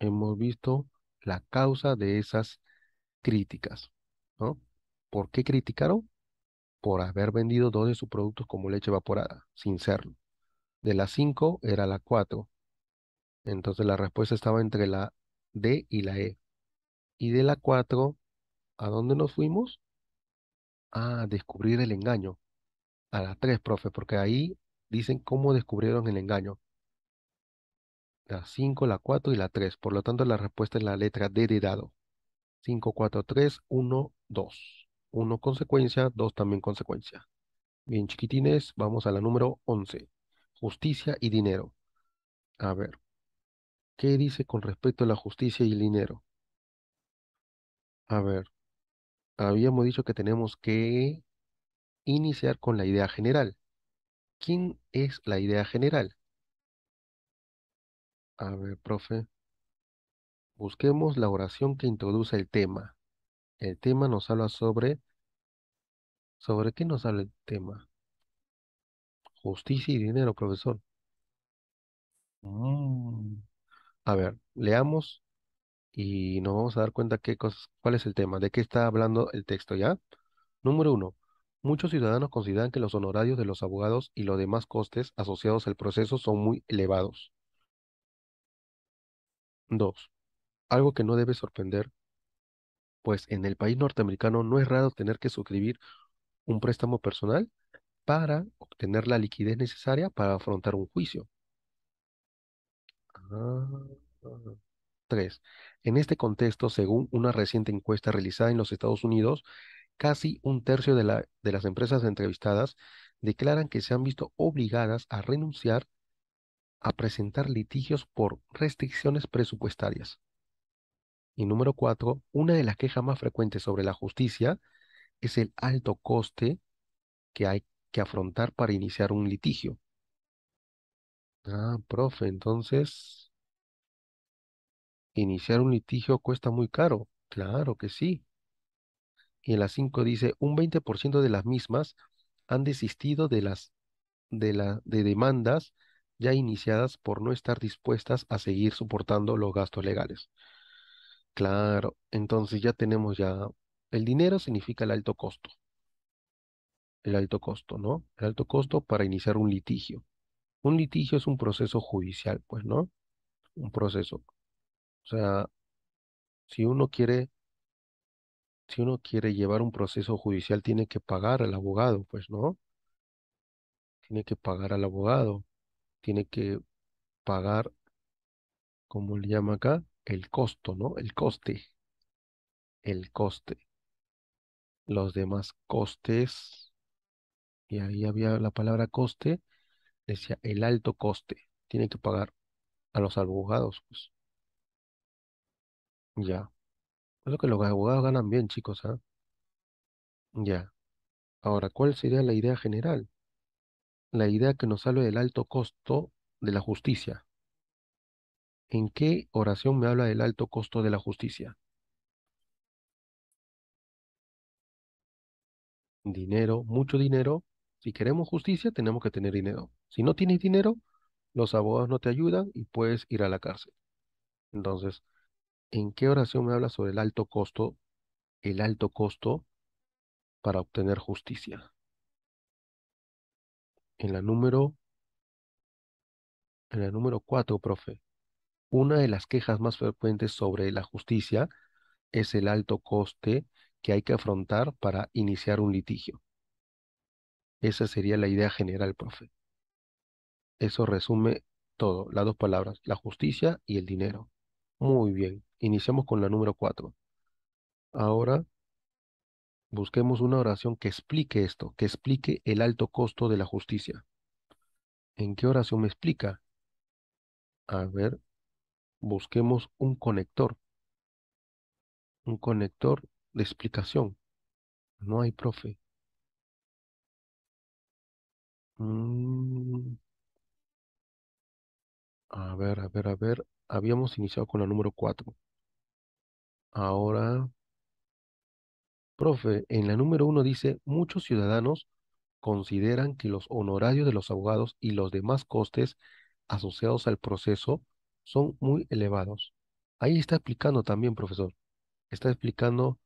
hemos visto la causa de esas críticas. ¿no? ¿Por qué criticaron? Por haber vendido dos de sus productos como leche evaporada, sin serlo. De las 5 era la 4 Entonces la respuesta estaba entre la D y la E. Y de la 4 ¿a dónde nos fuimos? A descubrir el engaño. A la tres, profe, porque ahí dicen cómo descubrieron el engaño. La 5, la 4 y la 3. Por lo tanto, la respuesta es la letra D de dado. 5, 4, 3, 1, 2. 1 consecuencia, 2 también consecuencia. Bien, chiquitines, vamos a la número 11. Justicia y dinero. A ver, ¿qué dice con respecto a la justicia y el dinero? A ver, habíamos dicho que tenemos que iniciar con la idea general. ¿Quién es la idea general? A ver, profe. Busquemos la oración que introduce el tema. El tema nos habla sobre... ¿Sobre qué nos habla el tema? Justicia y dinero, profesor. Mm. A ver, leamos y nos vamos a dar cuenta qué cuál es el tema, de qué está hablando el texto, ¿ya? Número uno, muchos ciudadanos consideran que los honorarios de los abogados y los demás costes asociados al proceso son muy elevados. Dos, algo que no debe sorprender, pues en el país norteamericano no es raro tener que suscribir un préstamo personal para obtener la liquidez necesaria para afrontar un juicio. Ah, tres. En este contexto, según una reciente encuesta realizada en los Estados Unidos, casi un tercio de, la, de las empresas entrevistadas declaran que se han visto obligadas a renunciar a presentar litigios por restricciones presupuestarias. Y número cuatro, una de las quejas más frecuentes sobre la justicia es el alto coste que hay que afrontar para iniciar un litigio. Ah, profe, entonces, iniciar un litigio cuesta muy caro. Claro que sí. Y en las cinco dice, un 20% de las mismas han desistido de las de, la, de demandas ya iniciadas por no estar dispuestas a seguir soportando los gastos legales. Claro, entonces ya tenemos ya, el dinero significa el alto costo, el alto costo, ¿no? El alto costo para iniciar un litigio. Un litigio es un proceso judicial, pues, ¿no? Un proceso. O sea, si uno quiere, si uno quiere llevar un proceso judicial, tiene que pagar al abogado, pues, ¿no? Tiene que pagar al abogado, tiene que pagar, como le llama acá? el costo, ¿no? El coste. El coste. Los demás costes. Y ahí había la palabra coste. Decía el alto coste. Tiene que pagar a los abogados. Pues. Ya. Es lo que los abogados ganan bien, chicos. ¿ah? Ya. Ahora, ¿cuál sería la idea general? La idea que nos sale del alto costo de la justicia. ¿en qué oración me habla del alto costo de la justicia? Dinero, mucho dinero. Si queremos justicia, tenemos que tener dinero. Si no tienes dinero, los abogados no te ayudan y puedes ir a la cárcel. Entonces, ¿en qué oración me habla sobre el alto costo, el alto costo para obtener justicia? En la número, en la número 4, profe. Una de las quejas más frecuentes sobre la justicia es el alto coste que hay que afrontar para iniciar un litigio. Esa sería la idea general, profe. Eso resume todo, las dos palabras, la justicia y el dinero. Muy bien, iniciamos con la número cuatro. Ahora busquemos una oración que explique esto, que explique el alto costo de la justicia. ¿En qué oración me explica? A ver, busquemos un conector, un conector de explicación. No hay, profe. Mm. A ver, a ver, a ver. Habíamos iniciado con la número 4. Ahora, profe, en la número 1 dice, muchos ciudadanos consideran que los honorarios de los abogados y los demás costes asociados al proceso son muy elevados. Ahí está explicando también, profesor, está explicando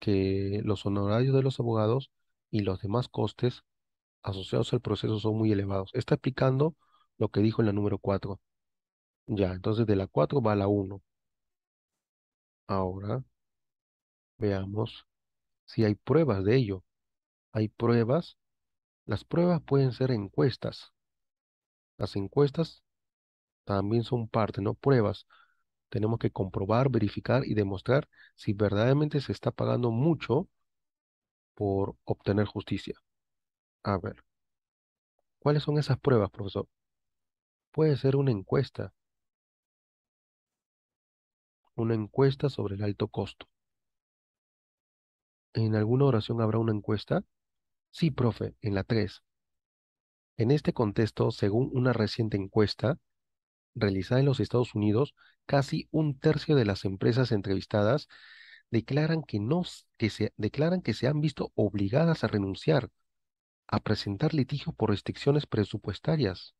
que los honorarios de los abogados y los demás costes asociados al proceso son muy elevados. Está explicando lo que dijo en la número 4. Ya, entonces de la 4 va a la 1. Ahora veamos si hay pruebas de ello. Hay pruebas. Las pruebas pueden ser encuestas. Las encuestas también son parte, ¿no? Pruebas. Tenemos que comprobar, verificar y demostrar si verdaderamente se está pagando mucho por obtener justicia. A ver, ¿cuáles son esas pruebas, profesor? Puede ser una encuesta. Una encuesta sobre el alto costo. ¿En alguna oración habrá una encuesta? Sí, profe, en la 3. En este contexto, según una reciente encuesta, realizada en los Estados Unidos, casi un tercio de las empresas entrevistadas declaran que, no, que se, declaran que se han visto obligadas a renunciar, a presentar litigios por restricciones presupuestarias.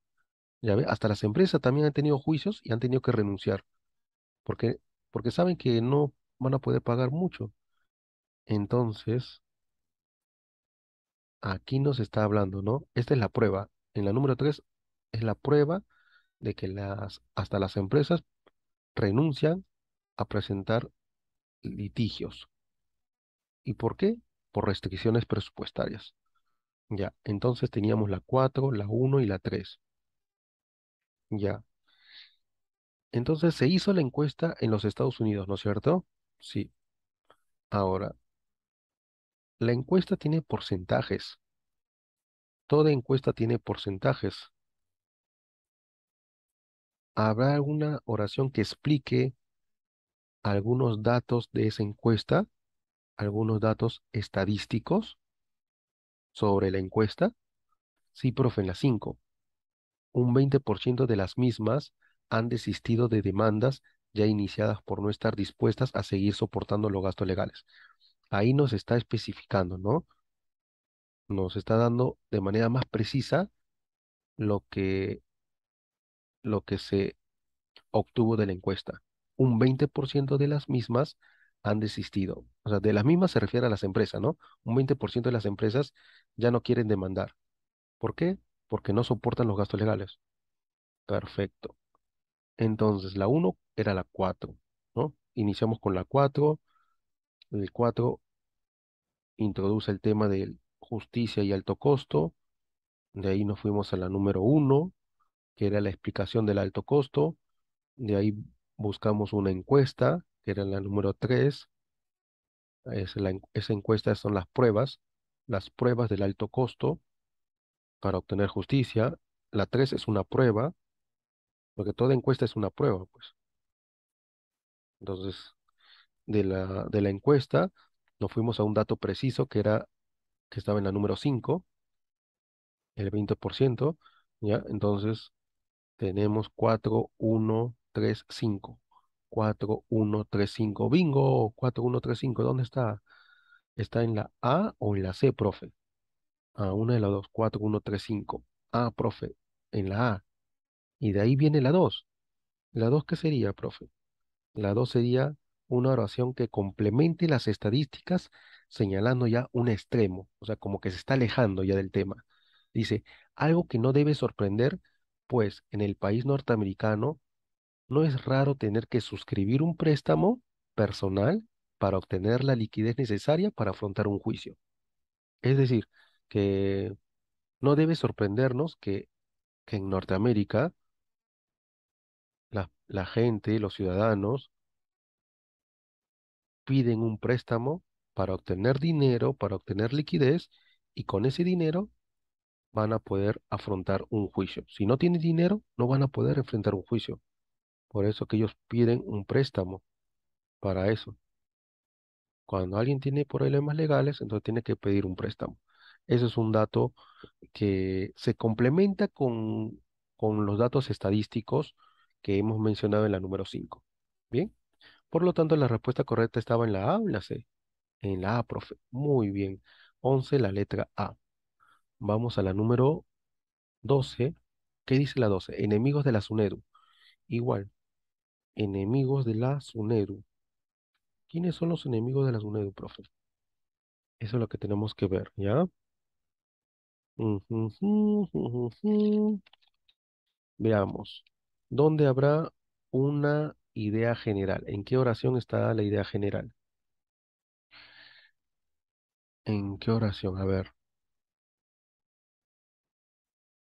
Ya ve, hasta las empresas también han tenido juicios y han tenido que renunciar, porque, porque saben que no van a poder pagar mucho. Entonces, aquí nos está hablando, ¿no? Esta es la prueba. En la número 3 es la prueba de que las, hasta las empresas renuncian a presentar litigios. ¿Y por qué? Por restricciones presupuestarias. Ya, entonces teníamos la 4, la 1 y la 3. Ya. Entonces se hizo la encuesta en los Estados Unidos, ¿no es cierto? Sí. Ahora, la encuesta tiene porcentajes. Toda encuesta tiene porcentajes. ¿habrá alguna oración que explique algunos datos de esa encuesta, algunos datos estadísticos sobre la encuesta? Sí, profe, en la 5. Un 20% de las mismas han desistido de demandas ya iniciadas por no estar dispuestas a seguir soportando los gastos legales. Ahí nos está especificando, ¿no? Nos está dando de manera más precisa lo que lo que se obtuvo de la encuesta. Un 20% de las mismas han desistido. O sea, de las mismas se refiere a las empresas, ¿no? Un 20% de las empresas ya no quieren demandar. ¿Por qué? Porque no soportan los gastos legales. Perfecto. Entonces, la 1 era la 4, ¿no? Iniciamos con la 4. El 4 introduce el tema de justicia y alto costo. De ahí nos fuimos a la número 1, que era la explicación del alto costo. De ahí buscamos una encuesta, que era la número 3. Es la, esa encuesta son las pruebas, las pruebas del alto costo para obtener justicia. La 3 es una prueba, porque toda encuesta es una prueba, pues. Entonces, de la, de la encuesta nos fuimos a un dato preciso que era que estaba en la número 5, el 20%, ¿ya? Entonces, tenemos 4, 1, 3, 5. 4, 1, 3, 5. Bingo, 4, 1, 3, 5. ¿Dónde está? ¿Está en la A o en la C, profe? A, una de las dos. 4, 1, 3, 5. Ah, profe, en la A. Y de ahí viene la 2. ¿La 2 qué sería, profe? La 2 sería una oración que complemente las estadísticas señalando ya un extremo, o sea, como que se está alejando ya del tema. Dice, algo que no debe sorprender pues en el país norteamericano no es raro tener que suscribir un préstamo personal para obtener la liquidez necesaria para afrontar un juicio. Es decir, que no debe sorprendernos que, en Norteamérica la, la gente, los ciudadanos, piden un préstamo para obtener dinero, para obtener liquidez, y con ese dinero van a poder afrontar un juicio. Si no tienen dinero, no van a poder enfrentar un juicio. Por eso que ellos piden un préstamo para eso. Cuando alguien tiene problemas legales, entonces tiene que pedir un préstamo. Eso es un dato que se complementa con, con los datos estadísticos que hemos mencionado en la número 5. Bien. Por lo tanto, la respuesta correcta estaba en la A o en la C. En la A, profe. Muy bien. 11, la letra A. Vamos a la número 12. ¿Qué dice la 12? Enemigos de la Suneru. Igual. Enemigos de la Suneru. ¿Quiénes son los enemigos de la Suneru, profe? Eso es lo que tenemos que ver, ¿ya? Veamos. ¿Dónde habrá una idea general? ¿En qué oración está la idea general? ¿En qué oración? A ver.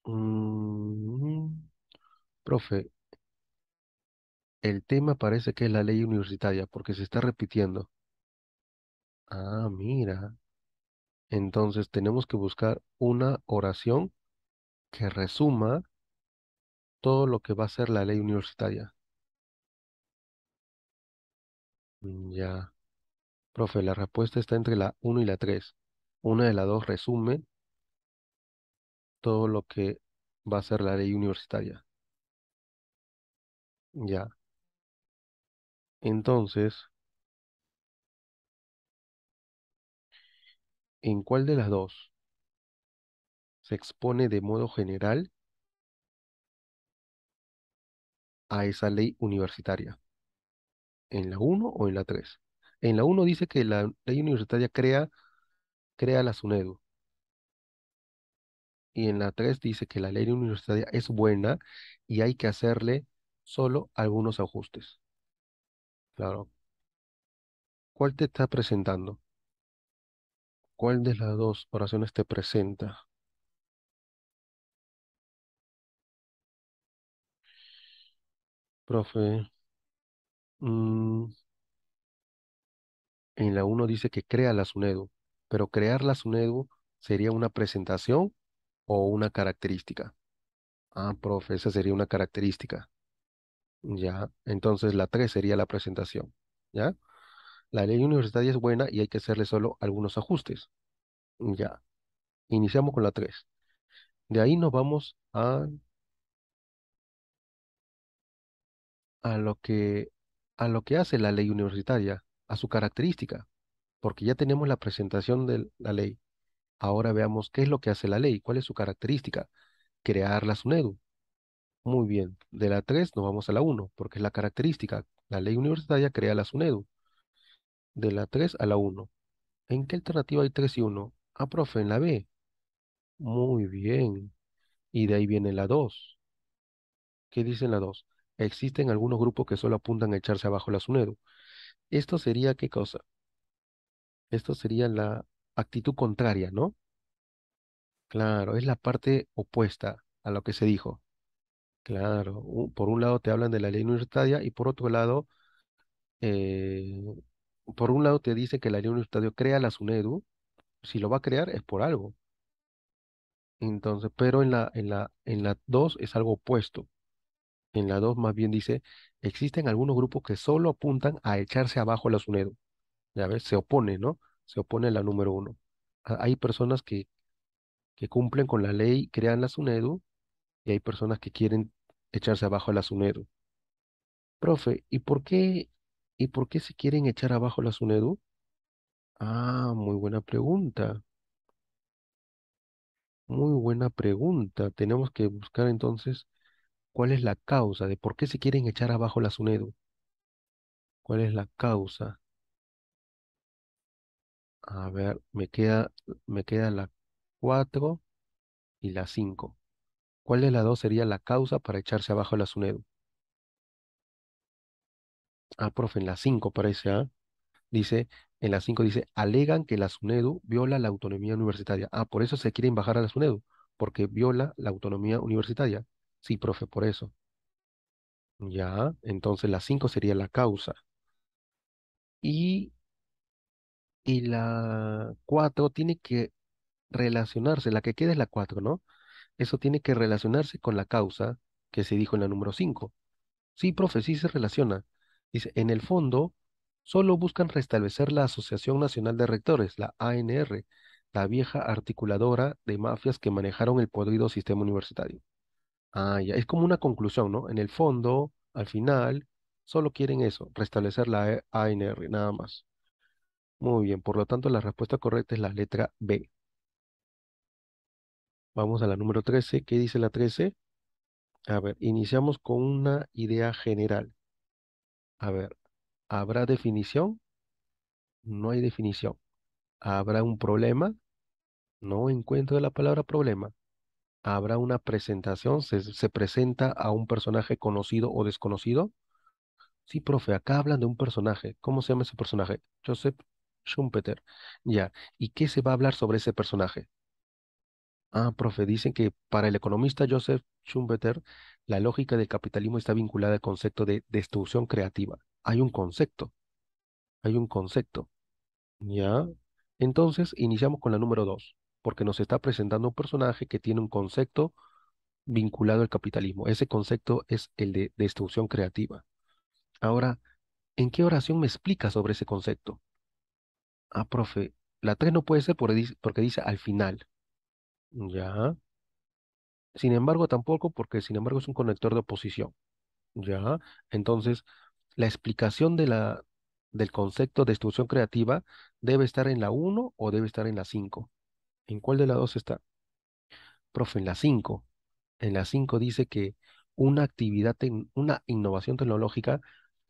Mm, profe, el tema parece que es la ley universitaria porque se está repitiendo. Ah, mira. Entonces tenemos que buscar una oración que resuma todo lo que va a ser la ley universitaria. Mm, ya. Profe, la respuesta está entre la 1 y la 3. Una de las dos resume todo lo que va a ser la ley universitaria. Ya. Entonces, ¿en cuál de las dos se expone de modo general a esa ley universitaria? ¿En la 1 o en la 3? En la 1 dice que la ley universitaria crea, crea la SUNEDU y en la 3 dice que la ley universitaria es buena y hay que hacerle solo algunos ajustes. Claro. ¿Cuál te está presentando? ¿Cuál de las dos oraciones te presenta? Profe, mm, en la 1 dice que crea la SUNEDU, pero crear la SUNEDU sería una presentación o una característica. Ah, profe, esa sería una característica. Ya, entonces la 3 sería la presentación. ¿Ya? La ley universitaria es buena y hay que hacerle solo algunos ajustes. Ya. Iniciamos con la 3. De ahí nos vamos a, a lo que a lo que hace la ley universitaria, a su característica, porque ya tenemos la presentación de la ley, Ahora veamos qué es lo que hace la ley, cuál es su característica. Crear la SUNEDU. Muy bien, de la 3 nos vamos a la 1, porque es la característica. La ley universitaria crea la SUNEDU. De la 3 a la 1. ¿En qué alternativa hay 3 y 1? Ah, profe, en la B. Muy bien. Y de ahí viene la 2. ¿Qué dicen la 2? Existen algunos grupos que solo apuntan a echarse abajo la SUNEDU. Esto sería qué cosa? Esto sería la actitud contraria, ¿no? Claro, es la parte opuesta a lo que se dijo. Claro, por un lado te hablan de la ley universitaria y por otro lado, eh, por un lado te dice que la ley universitaria crea la SUNEDU, si lo va a crear es por algo. Entonces, pero en la, en la, en la 2 es algo opuesto. En la 2 más bien dice, existen algunos grupos que solo apuntan a echarse abajo la SUNEDU. Ya ves, se opone, ¿no? se opone a la número uno. Hay personas que, que cumplen con la ley, crean la SUNEDU, y hay personas que quieren echarse abajo a la SUNEDU. Profe, ¿y por qué, y por qué se quieren echar abajo la SUNEDU? Ah, muy buena pregunta. Muy buena pregunta. Tenemos que buscar entonces cuál es la causa de por qué se quieren echar abajo la SUNEDU. ¿Cuál es la causa? A ver, me queda, me queda la 4 y la 5. ¿Cuál de las dos sería la causa para echarse abajo la SUNEDU? Ah, profe, en la 5 parece, ¿ah? Dice, en la 5 dice, alegan que la SUNEDU viola la autonomía universitaria. Ah, por eso se quieren bajar a la SUNEDU, porque viola la autonomía universitaria. Sí, profe, por eso. Ya, entonces la 5 sería la causa. Y y la 4 tiene que relacionarse, la que queda es la 4, ¿no? Eso tiene que relacionarse con la causa que se dijo en la número 5. Sí, profe, sí se relaciona. Dice, en el fondo, solo buscan restablecer la Asociación Nacional de Rectores, la ANR, la vieja articuladora de mafias que manejaron el podrido sistema universitario. Ah, ya, es como una conclusión, ¿no? En el fondo, al final, solo quieren eso, restablecer la ANR, nada más. Muy bien, por lo tanto la respuesta correcta es la letra B. Vamos a la número 13. ¿Qué dice la 13? A ver, iniciamos con una idea general. A ver, ¿habrá definición? No hay definición. ¿Habrá un problema? No encuentro la palabra problema. ¿Habrá una presentación? ¿Se, presenta a un personaje conocido o desconocido? Sí, profe, acá hablan de un personaje. ¿Cómo se llama ese personaje? Joseph Schumpeter. Ya. ¿Y qué se va a hablar sobre ese personaje? Ah, profe, dicen que para el economista Joseph Schumpeter, la lógica del capitalismo está vinculada al concepto de destrucción creativa. Hay un concepto. Hay un concepto. Ya. Entonces, iniciamos con la número dos, porque nos está presentando un personaje que tiene un concepto vinculado al capitalismo. Ese concepto es el de destrucción creativa. Ahora, ¿en qué oración me explica sobre ese concepto? Ah, profe, la 3 no puede ser porque dice, al final. Ya. Sin embargo, tampoco porque sin embargo es un conector de oposición. Ya. Entonces, la explicación de la, del concepto de instrucción creativa debe estar en la 1 o debe estar en la 5. ¿En cuál de las dos está? Profe, en la 5. En la 5 dice que una actividad, una innovación tecnológica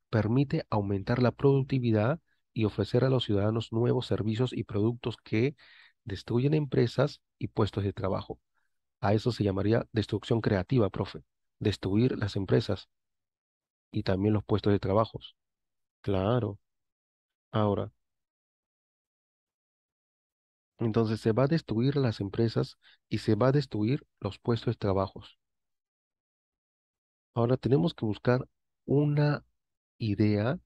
permite aumentar la productividad y ofrecer a los ciudadanos nuevos servicios y productos que destruyen empresas y puestos de trabajo. A eso se llamaría destrucción creativa, profe. Destruir las empresas y también los puestos de trabajo. Claro. Ahora, entonces se va a destruir las empresas y se va a destruir los puestos de trabajo. Ahora tenemos que buscar una idea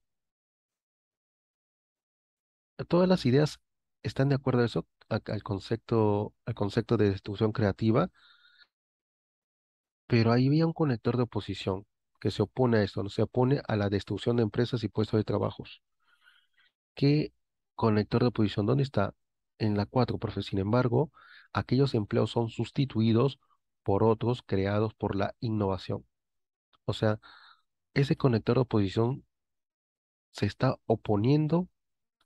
todas las ideas están de acuerdo a eso, al concepto, al concepto de destrucción creativa, pero ahí había un conector de oposición que se opone a esto, ¿no? se opone a la destrucción de empresas y puestos de trabajos. ¿Qué conector de oposición? ¿Dónde está? En la 4, profe. Sin embargo, aquellos empleos son sustituidos por otros creados por la innovación. O sea, ese conector de oposición se está oponiendo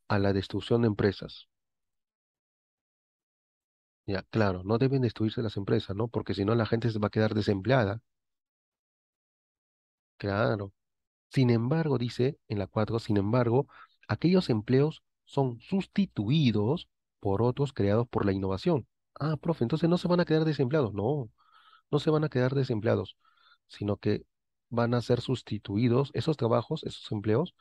a la destrucción de empresas. Ya, claro, no deben destruirse las empresas, ¿no? Porque si no la gente se va a quedar desempleada. Claro. Sin embargo, dice en la 4, sin embargo, aquellos empleos son sustituidos por otros creados por la innovación. Ah, profe, entonces no se van a quedar desempleados. No, no se van a quedar desempleados, sino que van a ser sustituidos esos trabajos, esos empleos,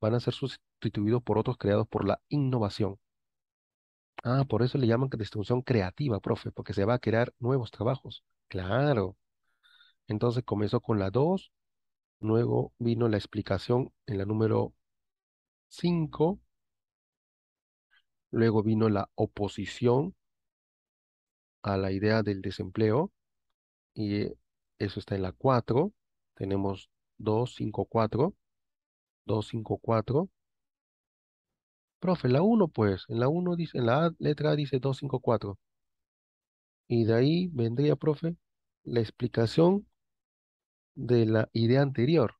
van a ser sustituidos por otros creados por la innovación. Ah, por eso le llaman distribución creativa, profe, porque se va a crear nuevos trabajos. Claro. Entonces comenzó con la 2, luego vino la explicación en la número 5, luego vino la oposición a la idea del desempleo, y eso está en la 4, tenemos 2, 5, 4, 254 Profe, la 1 pues, en la 1 dice, en la letra A dice 254 Y de ahí vendría, profe, la explicación de la idea anterior.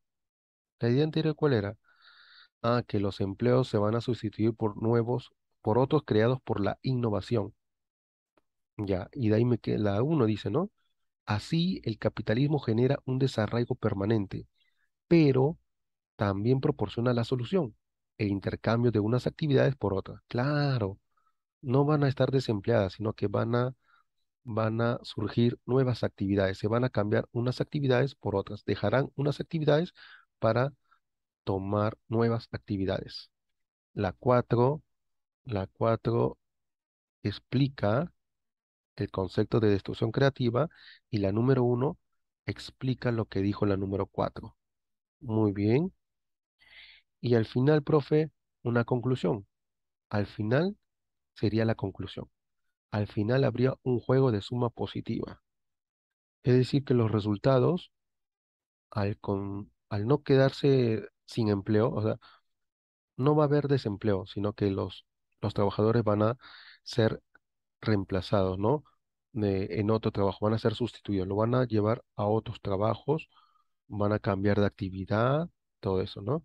¿La idea anterior cuál era? Ah, que los empleos se van a sustituir por nuevos, por otros creados por la innovación. Ya, y de ahí me queda, la 1 dice, ¿no? Así el capitalismo genera un desarraigo permanente, pero también proporciona la solución, el intercambio de unas actividades por otras. Claro, no van a estar desempleadas, sino que van a, van a surgir nuevas actividades, se van a cambiar unas actividades por otras, dejarán unas actividades para tomar nuevas actividades. La 4, la 4 explica el concepto de destrucción creativa y la número 1 explica lo que dijo la número 4. Muy bien. Y al final, profe, una conclusión. Al final sería la conclusión. Al final habría un juego de suma positiva. Es decir, que los resultados, al, al no quedarse sin empleo, o sea, no va a haber desempleo, sino que los, los trabajadores van a ser reemplazados, ¿no? en otro trabajo, van a ser sustituidos, lo van a llevar a otros trabajos, van a cambiar de actividad, todo eso, ¿no?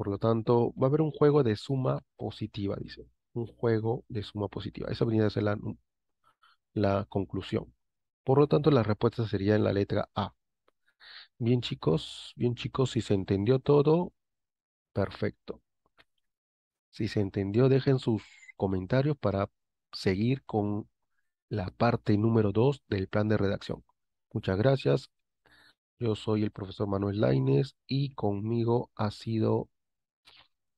Por lo tanto, va a haber un juego de suma positiva, dice. Un juego de suma positiva. Esa venía a ser mm, la, conclusión. Por lo tanto, la respuesta sería en la letra A. Bien, chicos, bien, chicos, si se entendió todo, perfecto. Si se entendió, dejen sus comentarios para seguir con la parte número 2 del plan de redacción. Muchas gracias. Yo soy el profesor Manuel Laines y conmigo ha sido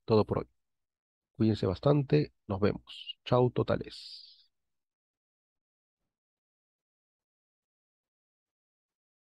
todo por hoy. Cuídense bastante, nos vemos. Chau, totales.